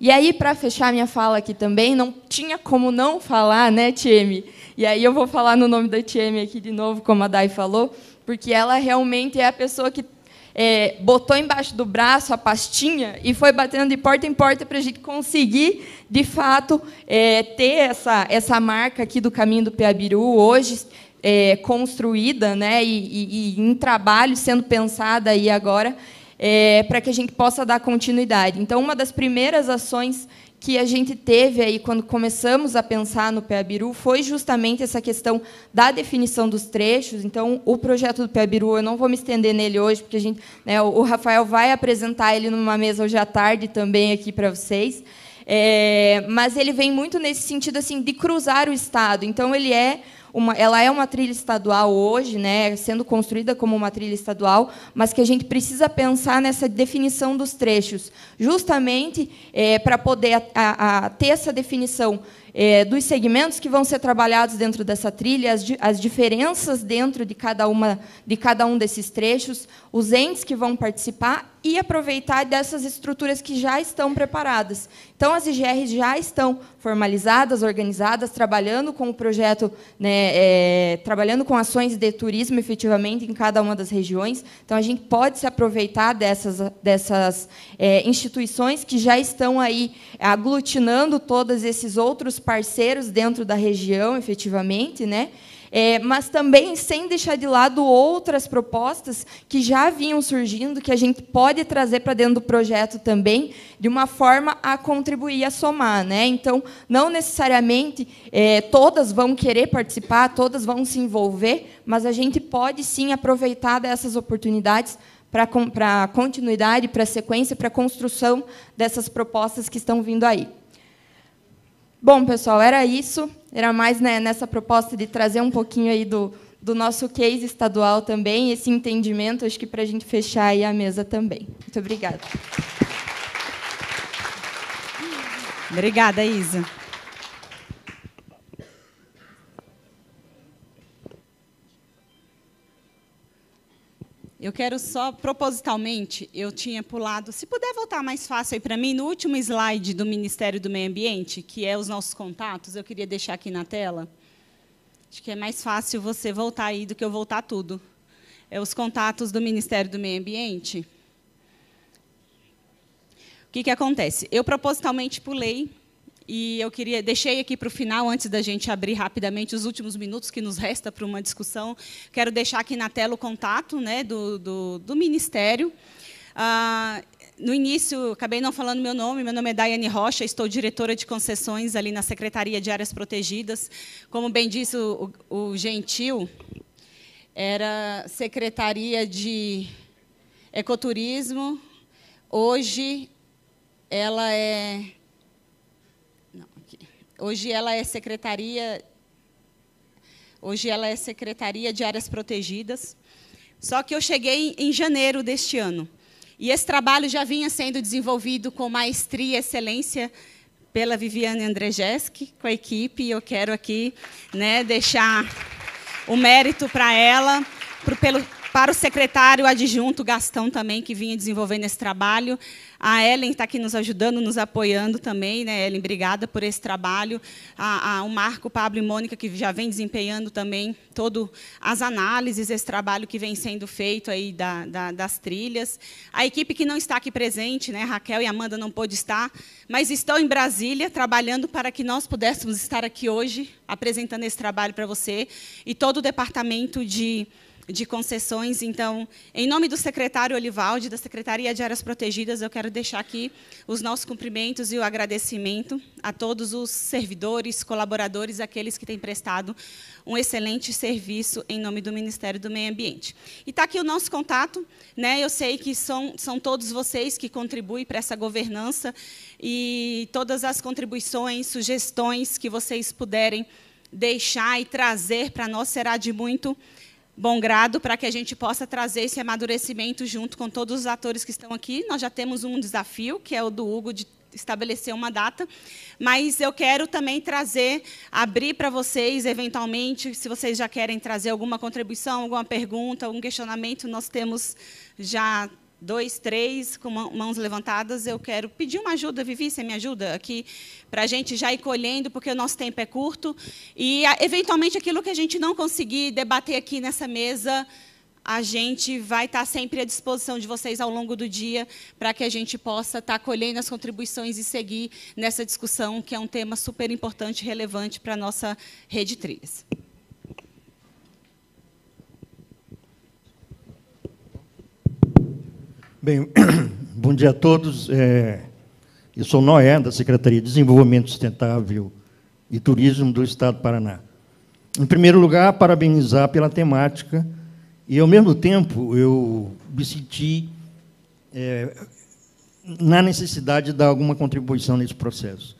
Speaker 6: E aí, para fechar minha fala aqui também, não tinha como não falar, né, Tieme? E aí eu vou falar no nome da Tieme aqui de novo, como a Dai falou, porque ela realmente é a pessoa que é, botou embaixo do braço a pastinha e foi batendo de porta em porta para a gente conseguir, de fato, é, ter essa, essa marca aqui do Caminho do Peabiru hoje é, construída né, e, e, e em trabalho, sendo pensada aí agora é, para que a gente possa dar continuidade. Então, uma das primeiras ações que a gente teve aí quando começamos a pensar no PEABIRU foi justamente essa questão da definição dos trechos. Então, o projeto do PEABIRU, eu não vou me estender nele hoje, porque a gente, né, o Rafael vai apresentar ele numa mesa hoje à tarde também aqui para vocês. É, mas ele vem muito nesse sentido assim de cruzar o Estado. Então, ele é uma, ela é uma trilha estadual hoje, né, sendo construída como uma trilha estadual, mas que a gente precisa pensar nessa definição dos trechos, justamente é, para poder a, a, ter essa definição é, dos segmentos que vão ser trabalhados dentro dessa trilha, as, as diferenças dentro de cada, uma, de cada um desses trechos, os entes que vão participar e aproveitar dessas estruturas que já estão preparadas. Então, as IGRs já estão formalizadas, organizadas, trabalhando com o projeto, né, é, trabalhando com ações de turismo efetivamente em cada uma das regiões. Então, a gente pode se aproveitar dessas, dessas é, instituições que já estão aí aglutinando todos esses outros parceiros dentro da região, efetivamente, né? É, mas também sem deixar de lado outras propostas que já vinham surgindo, que a gente pode trazer para dentro do projeto também, de uma forma a contribuir, a somar. Né? Então, não necessariamente é, todas vão querer participar, todas vão se envolver, mas a gente pode sim aproveitar dessas oportunidades para a continuidade, para a sequência, para a construção dessas propostas que estão vindo aí. Bom, pessoal, era isso. Era mais né, nessa proposta de trazer um pouquinho aí do, do nosso case estadual também, esse entendimento, acho que para a gente fechar aí a mesa também. Muito obrigada.
Speaker 1: Obrigada, Isa. Eu quero só, propositalmente, eu tinha pulado. Se puder voltar mais fácil aí para mim, no último slide do Ministério do Meio Ambiente, que é os nossos contatos, eu queria deixar aqui na tela. Acho que é mais fácil você voltar aí do que eu voltar tudo. É os contatos do Ministério do Meio Ambiente. O que, que acontece? Eu propositalmente pulei e eu queria deixei aqui para o final, antes da gente abrir rapidamente os últimos minutos que nos resta para uma discussão, quero deixar aqui na tela o contato né, do, do, do Ministério. Ah, no início, acabei não falando meu nome, meu nome é Daiane Rocha, estou diretora de concessões ali na Secretaria de Áreas Protegidas. Como bem disse o, o Gentil, era Secretaria de Ecoturismo, hoje ela é Hoje ela é secretaria Hoje ela é Secretaria de Áreas Protegidas. Só que eu cheguei em janeiro deste ano. E esse trabalho já vinha sendo desenvolvido com maestria e excelência pela Viviane Andrejeski, com a equipe, e eu quero aqui né, deixar o mérito para ela, pro, pelo, para o secretário adjunto Gastão também, que vinha desenvolvendo esse trabalho. A Ellen está aqui nos ajudando, nos apoiando também. Né, Ellen, obrigada por esse trabalho. A, a, o Marco, Pablo e Mônica, que já vem desempenhando também todo as análises, esse trabalho que vem sendo feito aí da, da, das trilhas. A equipe que não está aqui presente, né, Raquel e Amanda não pôde estar, mas estão em Brasília trabalhando para que nós pudéssemos estar aqui hoje apresentando esse trabalho para você. E todo o departamento de de concessões. Então, em nome do secretário Olivaldi, da Secretaria de Áreas Protegidas, eu quero deixar aqui os nossos cumprimentos e o agradecimento a todos os servidores, colaboradores, aqueles que têm prestado um excelente serviço em nome do Ministério do Meio Ambiente. E está aqui o nosso contato. Né? Eu sei que são, são todos vocês que contribuem para essa governança e todas as contribuições, sugestões que vocês puderem deixar e trazer para nós será de muito bom grado para que a gente possa trazer esse amadurecimento junto com todos os atores que estão aqui. Nós já temos um desafio, que é o do Hugo, de estabelecer uma data, mas eu quero também trazer, abrir para vocês, eventualmente, se vocês já querem trazer alguma contribuição, alguma pergunta, algum questionamento, nós temos já dois, três, com mãos levantadas, eu quero pedir uma ajuda, Vivi, você me ajuda aqui, para a gente já ir colhendo, porque o nosso tempo é curto, e eventualmente aquilo que a gente não conseguir debater aqui nessa mesa, a gente vai estar tá sempre à disposição de vocês ao longo do dia, para que a gente possa estar tá colhendo as contribuições e seguir nessa discussão, que é um tema super importante e relevante para a nossa rede Trilhas.
Speaker 7: Bem, bom dia a todos. É, eu sou Noé, da Secretaria de Desenvolvimento Sustentável e Turismo do Estado do Paraná. Em primeiro lugar, parabenizar pela temática e, ao mesmo tempo, eu me senti é, na necessidade de dar alguma contribuição nesse processo.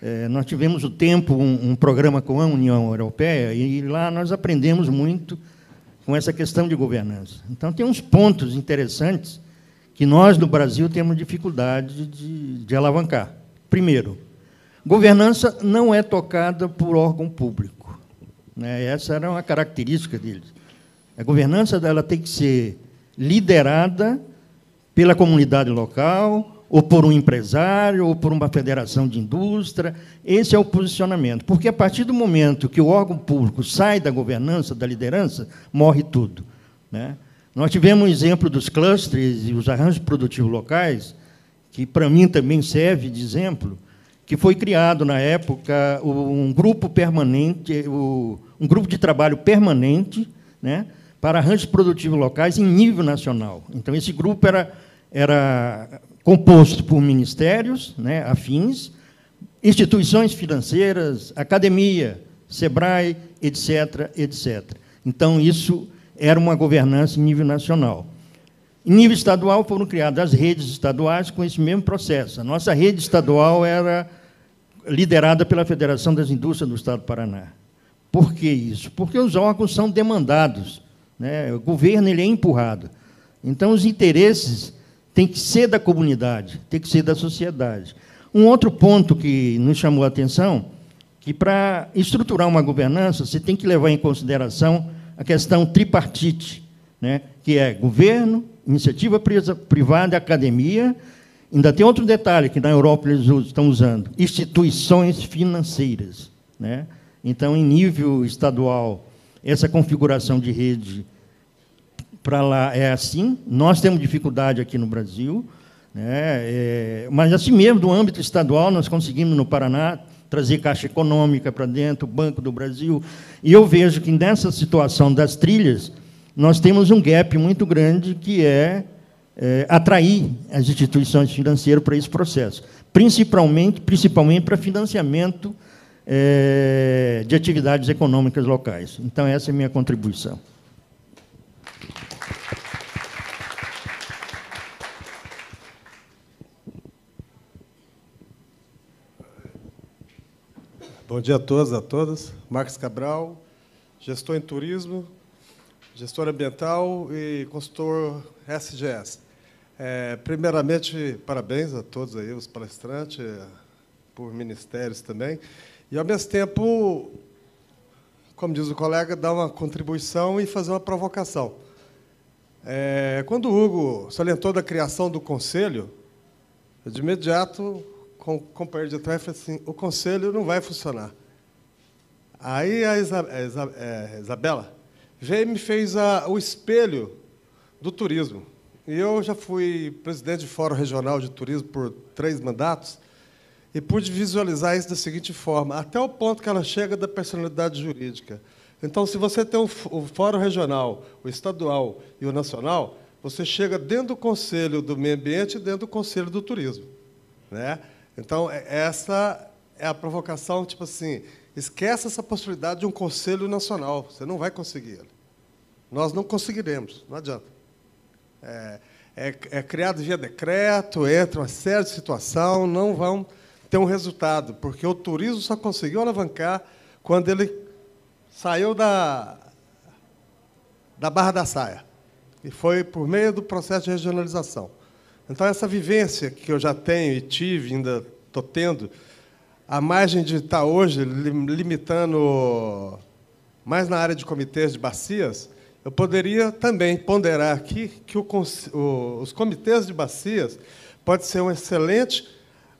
Speaker 7: É, nós tivemos o tempo um, um programa com a União Europeia e lá nós aprendemos muito com essa questão de governança. Então, tem uns pontos interessantes que nós no Brasil temos dificuldade de, de alavancar. Primeiro, governança não é tocada por órgão público. Né? Essa era uma característica deles. A governança dela tem que ser liderada pela comunidade local, ou por um empresário, ou por uma federação de indústria. Esse é o posicionamento. Porque a partir do momento que o órgão público sai da governança, da liderança, morre tudo. Né? Nós tivemos um exemplo dos clusters e os arranjos produtivos locais, que para mim também serve de exemplo, que foi criado na época um grupo permanente, um grupo de trabalho permanente, né, para arranjos produtivos locais em nível nacional. Então esse grupo era era composto por ministérios, né, afins, instituições financeiras, academia, Sebrae, etc, etc. Então isso era uma governança em nível nacional. Em nível estadual, foram criadas as redes estaduais com esse mesmo processo. A nossa rede estadual era liderada pela Federação das Indústrias do Estado do Paraná. Por que isso? Porque os órgãos são demandados. Né? O governo ele é empurrado. Então, os interesses têm que ser da comunidade, têm que ser da sociedade. Um outro ponto que nos chamou a atenção, que para estruturar uma governança, você tem que levar em consideração a questão tripartite, né, que é governo, iniciativa privada, academia. Ainda tem outro detalhe que na Europa eles estão usando: instituições financeiras. Né? Então, em nível estadual, essa configuração de rede para lá é assim. Nós temos dificuldade aqui no Brasil, né? É, mas assim mesmo, do âmbito estadual, nós conseguimos no Paraná trazer Caixa Econômica para dentro, Banco do Brasil. E eu vejo que nessa situação das trilhas, nós temos um gap muito grande que é, é atrair as instituições financeiras para esse processo, principalmente, principalmente para financiamento é, de atividades econômicas locais. Então, essa é a minha contribuição.
Speaker 8: Bom dia a todos, a todas. Marcos Cabral, gestor em turismo, gestor ambiental e consultor SGS. É, primeiramente, parabéns a todos aí, os palestrantes, por ministérios também. E, ao mesmo tempo, como diz o colega, dar uma contribuição e fazer uma provocação. É, quando o Hugo salientou da criação do Conselho, de imediato com, companheiro de trabalho e falei assim: o conselho não vai funcionar. Aí a, a, é, a é, Isabela veio me fez a, o espelho do turismo. E eu já fui presidente de Fórum Regional de Turismo por três mandatos e pude visualizar isso da seguinte forma, até o ponto que ela chega da personalidade jurídica. Então, se você tem o Fórum Regional, o Estadual e o Nacional, você chega dentro do Conselho do Meio Ambiente e dentro do Conselho do Turismo. Né? Então, é, essa é a provocação, tipo assim, esquece essa possibilidade de um conselho nacional, você não vai conseguir Nós não conseguiremos, não adianta. É, é, é criado via decreto, entra uma série de situação, não vão ter um resultado, porque o turismo só conseguiu alavancar quando ele saiu da, da Barra da Saia. E foi por meio do processo de regionalização. Então, essa vivência que eu já tenho e tive, ainda estou tendo, a margem de estar tá hoje limitando mais na área de comitês de bacias, eu poderia também ponderar aqui que o, o, os comitês de bacias podem ser um excelente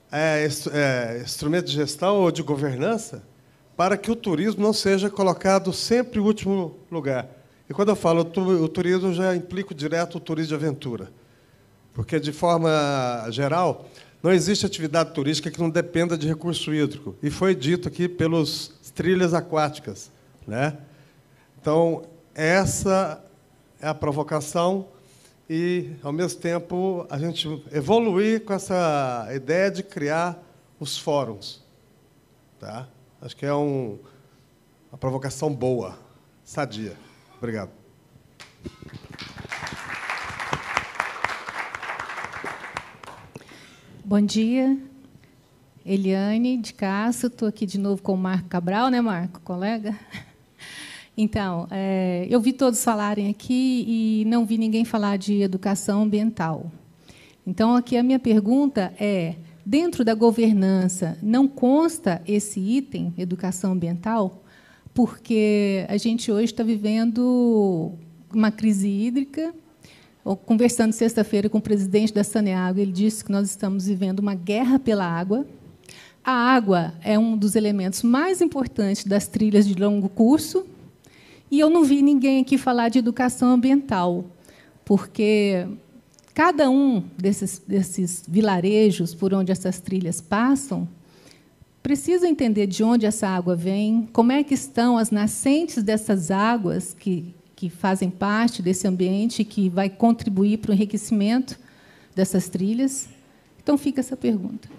Speaker 8: é, é, instrumento de gestão ou de governança para que o turismo não seja colocado sempre em último lugar. E quando eu falo o turismo, já implico direto o turismo de aventura. Porque, de forma geral, não existe atividade turística que não dependa de recurso hídrico. E foi dito aqui pelas trilhas aquáticas. Né? Então, essa é a provocação e, ao mesmo tempo, a gente evoluir com essa ideia de criar os fóruns. Tá? Acho que é um, uma provocação boa, sadia. Obrigado.
Speaker 9: Bom dia. Eliane de Castro, estou aqui de novo com o Marco Cabral, né, Marco, colega? Então, é, eu vi todos falarem aqui e não vi ninguém falar de educação ambiental. Então, aqui a minha pergunta é: dentro da governança, não consta esse item, educação ambiental? Porque a gente hoje está vivendo uma crise hídrica Conversando sexta-feira com o presidente da Saneago, ele disse que nós estamos vivendo uma guerra pela água. A água é um dos elementos mais importantes das trilhas de longo curso. E eu não vi ninguém aqui falar de educação ambiental, porque cada um desses, desses vilarejos por onde essas trilhas passam precisa entender de onde essa água vem, como é que estão as nascentes dessas águas que que fazem parte desse ambiente que vai contribuir para o enriquecimento dessas trilhas? Então fica essa pergunta.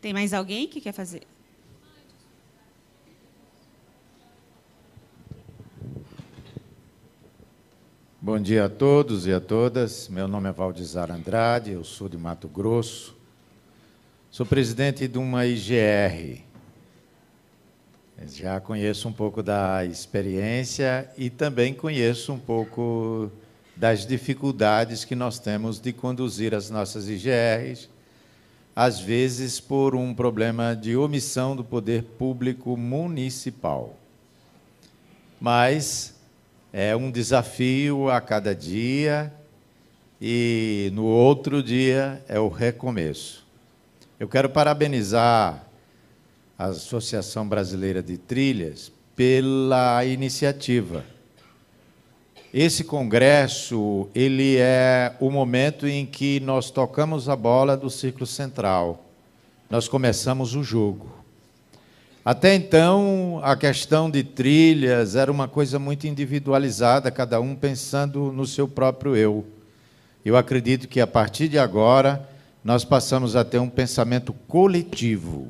Speaker 1: Tem mais alguém que quer fazer?
Speaker 10: Bom dia a todos e a todas. Meu nome é Valdizar Andrade, eu sou de Mato Grosso. Sou presidente de uma IGR. Já conheço um pouco da experiência e também conheço um pouco das dificuldades que nós temos de conduzir as nossas IGRs, às vezes por um problema de omissão do poder público municipal. Mas é um desafio a cada dia e no outro dia é o recomeço. Eu quero parabenizar a Associação Brasileira de Trilhas pela iniciativa. Esse congresso, ele é o momento em que nós tocamos a bola do círculo central. Nós começamos o jogo. Até então, a questão de trilhas era uma coisa muito individualizada, cada um pensando no seu próprio eu. Eu acredito que a partir de agora nós passamos a ter um pensamento coletivo.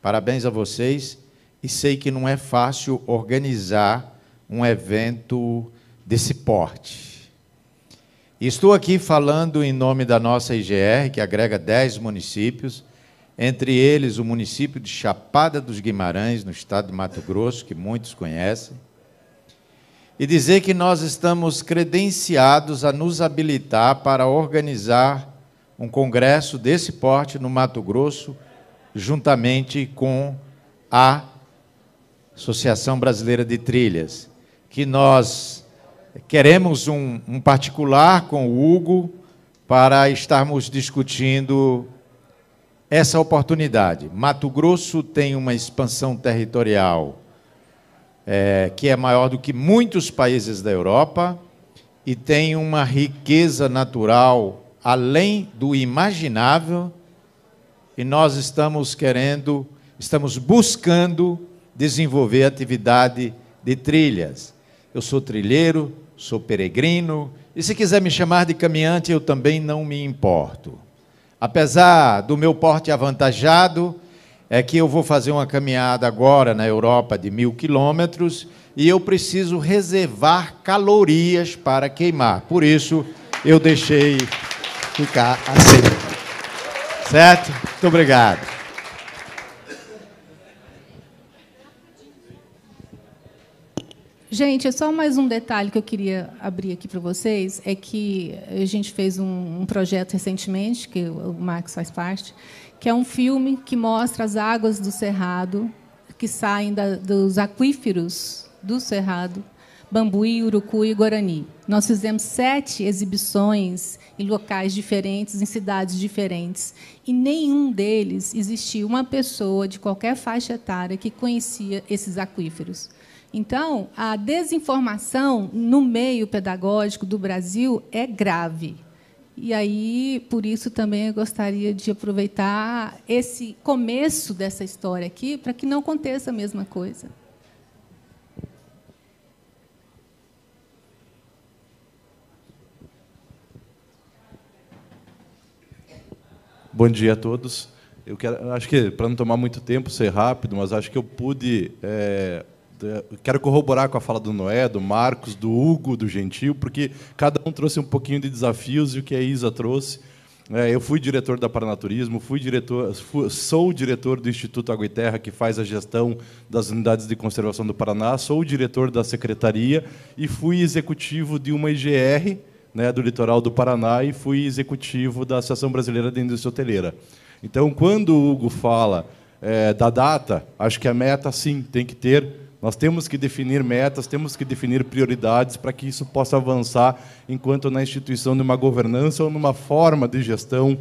Speaker 10: Parabéns a vocês e sei que não é fácil organizar um evento desse porte. Estou aqui falando em nome da nossa IGR, que agrega 10 municípios, entre eles o município de Chapada dos Guimarães, no estado de Mato Grosso, que muitos conhecem, e dizer que nós estamos credenciados a nos habilitar para organizar um congresso desse porte no Mato Grosso, juntamente com a Associação Brasileira de Trilhas, que nós queremos um, um particular com o Hugo para estarmos discutindo essa oportunidade. Mato Grosso tem uma expansão territorial é, que é maior do que muitos países da Europa e tem uma riqueza natural além do imaginável, e nós estamos querendo, estamos buscando desenvolver atividade de trilhas. Eu sou trilheiro, sou peregrino, e se quiser me chamar de caminhante, eu também não me importo. Apesar do meu porte avantajado, é que eu vou fazer uma caminhada agora na Europa de mil quilômetros e eu preciso reservar calorias para queimar. Por isso, eu deixei ficar assim. Certo? Muito obrigado.
Speaker 9: Gente, é só mais um detalhe que eu queria abrir aqui para vocês, é que a gente fez um, um projeto recentemente, que o Max faz parte, que é um filme que mostra as águas do Cerrado, que saem da, dos aquíferos do Cerrado, Bambuí, Urucuí e Guarani. Nós fizemos sete exibições em locais diferentes, em cidades diferentes, e nenhum deles existia uma pessoa de qualquer faixa etária que conhecia esses aquíferos. Então, a desinformação no meio pedagógico do Brasil é grave. E aí, por isso também eu gostaria de aproveitar esse começo dessa história aqui para que não aconteça a mesma coisa.
Speaker 11: Bom dia a todos. Eu quero, acho que para não tomar muito tempo, ser rápido, mas acho que eu pude. É, quero corroborar com a fala do Noé, do Marcos, do Hugo, do Gentil, porque cada um trouxe um pouquinho de desafios e o que a Isa trouxe. É, eu fui diretor da Paranaturismo, fui diretor, fui, sou diretor do Instituto Água e Terra, que faz a gestão das unidades de conservação do Paraná, sou diretor da secretaria e fui executivo de uma IGR né, do litoral do Paraná e fui executivo da Associação Brasileira da Indústria Hoteleira. Então, quando o Hugo fala é, da data, acho que a meta, sim, tem que ter. Nós temos que definir metas, temos que definir prioridades para que isso possa avançar enquanto na instituição de uma governança ou numa forma de gestão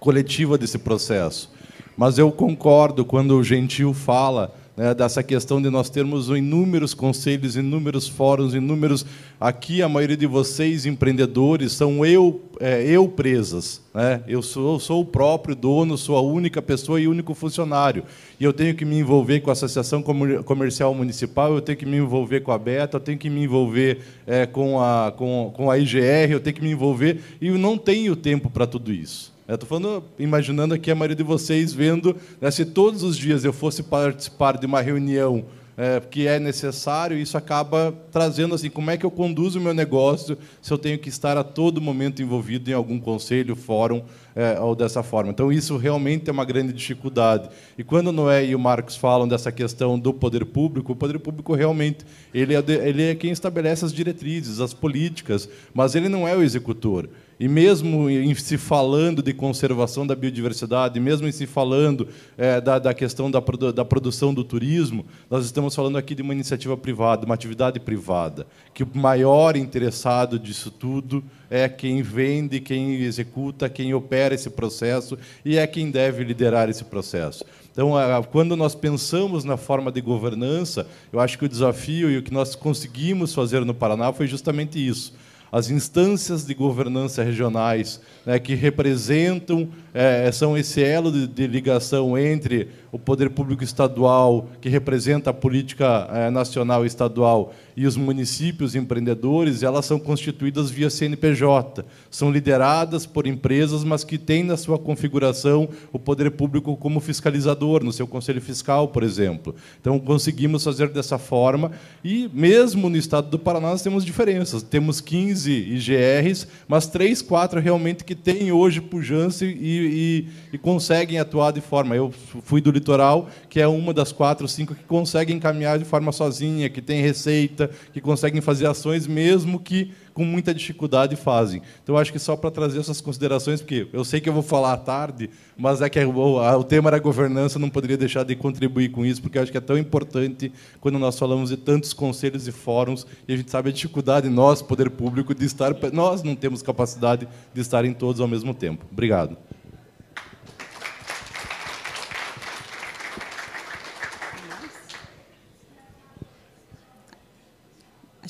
Speaker 11: coletiva desse processo. Mas eu concordo quando o Gentil fala né, dessa questão de nós termos inúmeros conselhos, inúmeros fóruns, inúmeros. Aqui, a maioria de vocês, empreendedores, são eu, é, eu presas. Né? Eu sou, sou o próprio dono, sou a única pessoa e único funcionário. E eu tenho que me envolver com a Associação Comercial Municipal, eu tenho que me envolver com a Beta, eu tenho que me envolver é, com, a, com, com a IGR, eu tenho que me envolver. E eu não tenho tempo para tudo isso. Estou falando, imaginando aqui a maioria de vocês vendo, né, se todos os dias eu fosse participar de uma reunião é, que é necessário, isso acaba trazendo assim, como é que eu conduzo o meu negócio se eu tenho que estar a todo momento envolvido em algum conselho, fórum é, ou dessa forma. Então isso realmente é uma grande dificuldade. E quando o Noé e o Marcos falam dessa questão do poder público, o poder público realmente ele é, ele é quem estabelece as diretrizes, as políticas, mas ele não é o executor. E mesmo em se falando de conservação da biodiversidade, mesmo em se falando é, da, da, questão da, da, produção do turismo, nós estamos falando aqui de uma iniciativa privada, uma atividade privada, que o maior interessado disso tudo é quem vende, quem executa, quem opera esse processo e é quem deve liderar esse processo. Então, quando nós pensamos na forma de governança, eu acho que o desafio e o que nós conseguimos fazer no Paraná foi justamente isso as instâncias de governança regionais, né, que representam, é, são esse elo de, de ligação entre o poder público estadual, que representa a política eh, nacional e estadual, e os municípios empreendedores, elas são constituídas via CNPJ, são lideradas por empresas, mas que têm na sua configuração o poder público como fiscalizador, no seu conselho fiscal, por exemplo. Então, conseguimos fazer dessa forma, e mesmo no estado do Paraná, nós temos diferenças. Temos 15 IGRs, mas três, quatro realmente que têm hoje pujança e, e, e conseguem atuar de forma. Eu fui do litoral, que é uma das quatro, cinco que conseguem caminhar de forma sozinha, que tem receita, que conseguem fazer ações mesmo que com muita dificuldade fazem. Então, acho que só para trazer essas considerações, porque eu sei que eu vou falar à tarde, mas é que o tema era governança, não poderia deixar de contribuir com isso, porque acho que é tão importante quando nós falamos de tantos conselhos e fóruns, e a gente sabe a dificuldade, nós, poder público, de estar. Nós não temos capacidade de estar em todos ao mesmo tempo. Obrigado.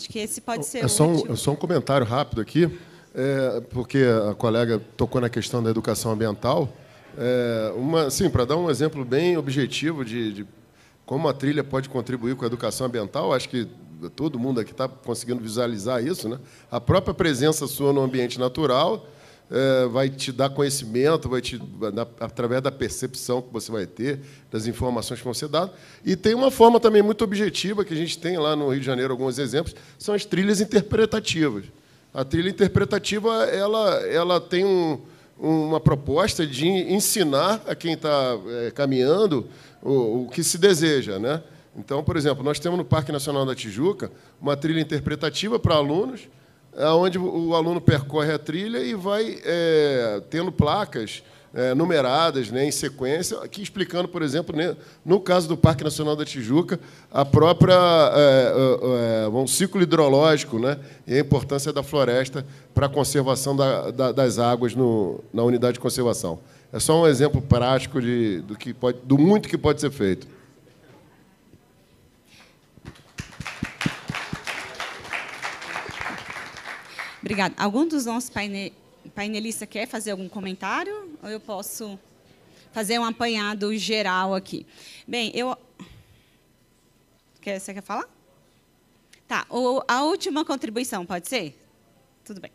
Speaker 1: Acho que esse pode ser é só Um,
Speaker 12: é só um comentário rápido aqui, é, porque a colega tocou na questão da educação ambiental. É, uma, sim, para dar um exemplo bem objetivo de, de como a trilha pode contribuir com a educação ambiental, acho que todo mundo aqui está conseguindo visualizar isso, né? A própria presença sua no ambiente natural é, vai te dar conhecimento, vai te através da percepção que você vai ter, das informações que vão ser dadas. E tem uma forma também muito objetiva que a gente tem lá no Rio de Janeiro alguns exemplos, são as trilhas interpretativas. A trilha interpretativa ela, ela tem um, uma proposta de ensinar a quem está é, caminhando o, o que se deseja, né? Então, por exemplo, nós temos no Parque Nacional da Tijuca uma trilha interpretativa para alunos é onde o aluno percorre a trilha e vai é, tendo placas é, numeradas, né, em sequência, aqui explicando, por exemplo, né, no caso do Parque Nacional da Tijuca, a própria é, é, é, um ciclo hidrológico né, e a importância da floresta para a conservação da, da, das águas no, na unidade de conservação. É só um exemplo prático de, do, que pode, do muito que pode ser feito.
Speaker 1: Obrigada. Algum dos nossos painelistas quer fazer algum comentário? Ou eu posso fazer um apanhado geral aqui? Bem, eu... Quer, você quer falar? Tá, o, a última contribuição, pode ser? Tudo bem.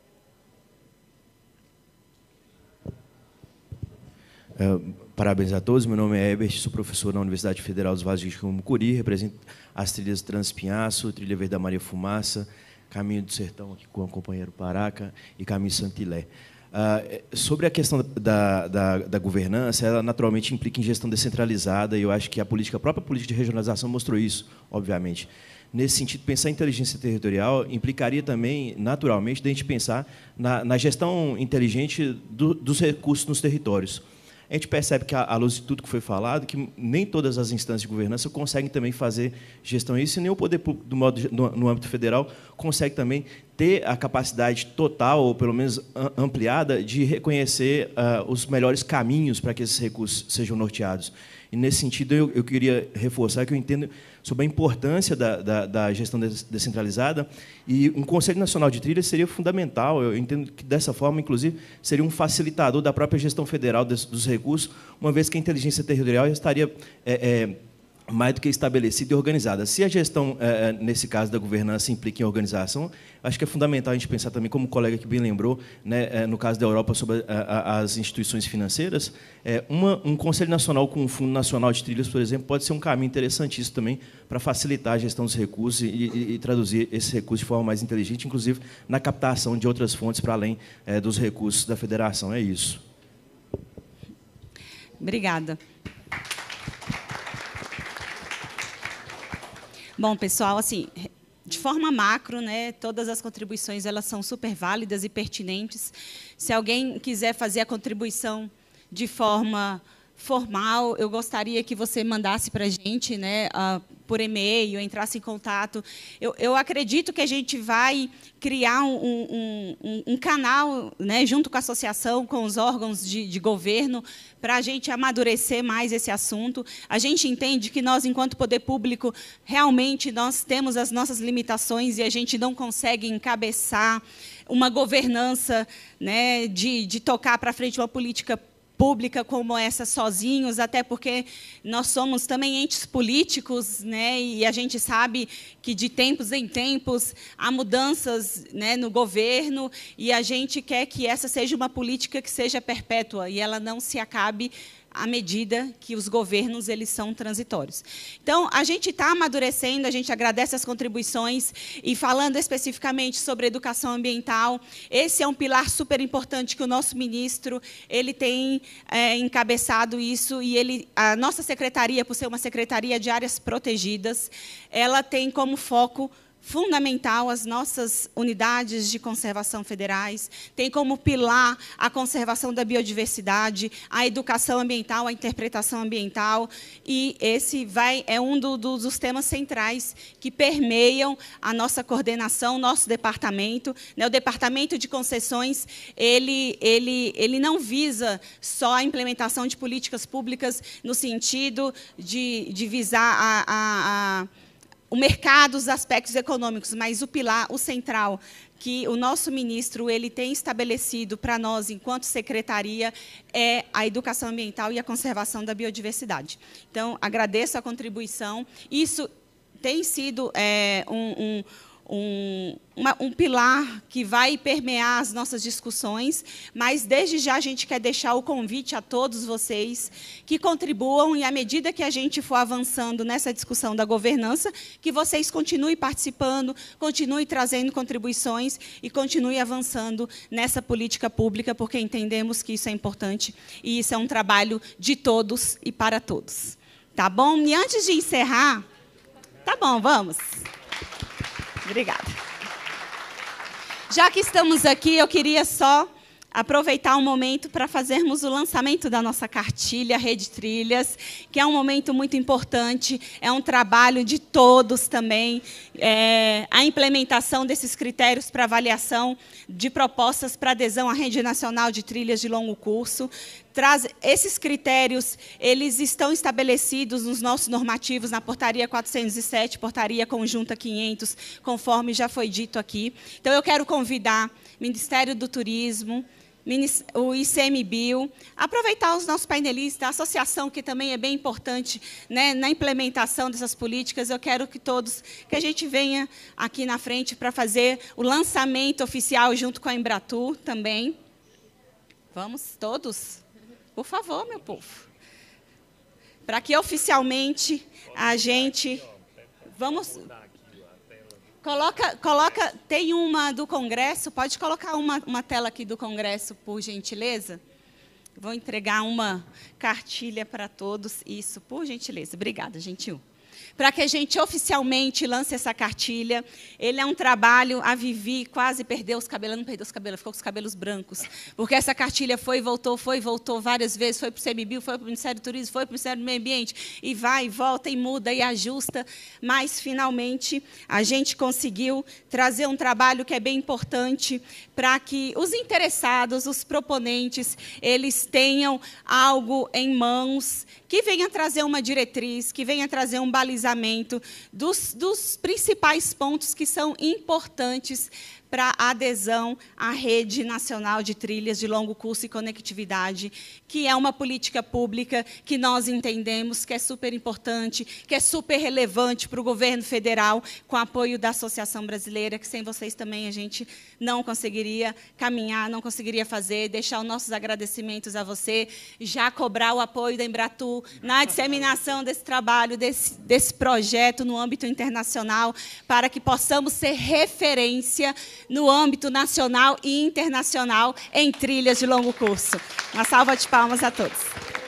Speaker 13: Uh, parabéns a todos. Meu nome é Ebert, sou professor na Universidade Federal dos Vales de Curitiba. represento as trilhas Transpinhaço, Trilha Verde da Maria Fumaça, Caminho do Sertão, aqui com o companheiro Paraca, e Caminho Santilé. Uh, sobre a questão da, da, da, governança, ela naturalmente implica em gestão descentralizada, e eu acho que a política, a própria política de regionalização mostrou isso, obviamente. Nesse sentido, pensar em inteligência territorial implicaria também, naturalmente, de a gente pensar na, na gestão inteligente do, dos recursos nos territórios a gente percebe que, à luz de tudo que foi falado, que nem todas as instâncias de governança conseguem também fazer gestão isso, e nem o poder público, do modo, no âmbito federal, consegue também ter a capacidade total, ou pelo menos ampliada, de reconhecer uh, os melhores caminhos para que esses recursos sejam norteados. E, nesse sentido, eu, eu queria reforçar que eu entendo sobre a importância da, da, da, gestão descentralizada e um Conselho Nacional de Trilhas seria fundamental. Eu entendo que, dessa forma, inclusive, seria um facilitador da própria gestão federal dos, dos recursos, uma vez que a inteligência territorial estaria é, é, mais do que estabelecida e organizada. Se a gestão, eh, eh, nesse caso da governança, implica em organização, acho que é fundamental a gente pensar também, como o colega que bem lembrou, né, eh, no caso da Europa, sobre as instituições financeiras, um Conselho Nacional com um Fundo Nacional de Trilhas, por exemplo, pode ser um caminho interessantíssimo também para facilitar a gestão dos recursos e, e traduzir esses recursos de forma mais inteligente, inclusive na captação de outras fontes para além dos recursos da federação. É isso.
Speaker 1: Obrigada. Bom, pessoal, assim, de forma macro, né, todas as contribuições elas são super válidas e pertinentes. Se alguém quiser fazer a contribuição de forma formal, eu gostaria que você mandasse para a gente né, uh, por e-mail, entrasse em contato. Eu, eu, acredito que a gente vai criar um, um, um, um, canal, né, junto com a associação, com os órgãos de, de governo, para a gente amadurecer mais esse assunto. A gente entende que nós, enquanto poder público, realmente nós temos as nossas limitações e a gente não consegue encabeçar uma governança né, de, de tocar para frente uma política pública pública como essa sozinhos, até porque nós somos também entes políticos, né? E a gente sabe que de tempos em tempos há mudanças, né, no governo, e a gente quer que essa seja uma política que seja perpétua e ela não se acabe à medida que os governos eles são transitórios. Então, a gente está amadurecendo, a gente agradece as contribuições e falando especificamente sobre educação ambiental, esse é um pilar super importante que o nosso ministro ele tem é, encabeçado isso e ele, a nossa secretaria, por ser uma secretaria de áreas protegidas, ela tem como foco fundamental as nossas unidades de conservação federais, tem como pilar a conservação da biodiversidade, a educação ambiental, a interpretação ambiental, e esse vai, é um do, do, dos temas centrais que permeiam a nossa coordenação, nosso departamento. Né? O departamento de concessões, ele, ele, ele não visa só a implementação de políticas públicas no sentido de, de visar a, a, a o mercado, os aspectos econômicos, mas o pilar, o central, que o nosso ministro ele tem estabelecido para nós, enquanto secretaria, é a educação ambiental e a conservação da biodiversidade. Então, agradeço a contribuição. Isso tem sido é, um, um um, uma, um pilar que vai permear as nossas discussões, mas desde já a gente quer deixar o convite a todos vocês que contribuam e à medida que a gente for avançando nessa discussão da governança, que vocês continuem participando, continuem trazendo contribuições e continuem avançando nessa política pública, porque entendemos que isso é importante e isso é um trabalho de todos e para todos. Tá bom? E antes de encerrar, tá bom, vamos. Obrigada. Já que estamos aqui, eu queria só aproveitar o um momento para fazermos o lançamento da nossa cartilha Rede Trilhas, que é um momento muito importante, é um trabalho de todos também. É, a implementação desses critérios para avaliação de propostas para adesão à Rede Nacional de Trilhas de Longo Curso. Traz, esses critérios eles estão estabelecidos nos nossos normativos, na portaria 407, portaria conjunta 500, conforme já foi dito aqui. Então, eu quero convidar Ministério do Turismo, o ICMBio, aproveitar os nossos painelistas, a associação, que também é bem importante né, na implementação dessas políticas. Eu quero que todos, que a gente venha aqui na frente para fazer o lançamento oficial junto com a Embratur também. Vamos todos? Por favor, meu povo. Para que oficialmente a gente... Vamos Coloca, coloca, tem uma do Congresso, pode colocar uma, uma tela aqui do Congresso, por gentileza? Vou entregar uma cartilha para todos, isso, por gentileza. Obrigada, gentil para que a gente oficialmente lance essa cartilha. Ele é um trabalho, a Vivi quase perdeu os cabelos, não perdeu os cabelos, ficou com os cabelos brancos, porque essa cartilha foi e voltou, foi e voltou várias vezes, foi para o CMBio, foi para o Ministério do Turismo, foi para o Ministério do Meio Ambiente, e vai, volta, e muda, e ajusta, mas, finalmente, a gente conseguiu trazer um trabalho que é bem importante para que os interessados, os proponentes, eles tenham algo em mãos que venha trazer uma diretriz, que venha trazer um balizamento dos, dos principais pontos que são importantes para adesão à Rede Nacional de Trilhas de Longo Curso e Conectividade, que é uma política pública que nós entendemos que é super importante, que é super relevante para o governo federal, com apoio da Associação Brasileira, que sem vocês também a gente não conseguiria caminhar, não conseguiria fazer. Deixar os nossos agradecimentos a você, já cobrar o apoio da Embratu na disseminação desse trabalho, desse, desse projeto no âmbito internacional, para que possamos ser referência no âmbito nacional e internacional em trilhas de longo curso. Uma salva de palmas a todos.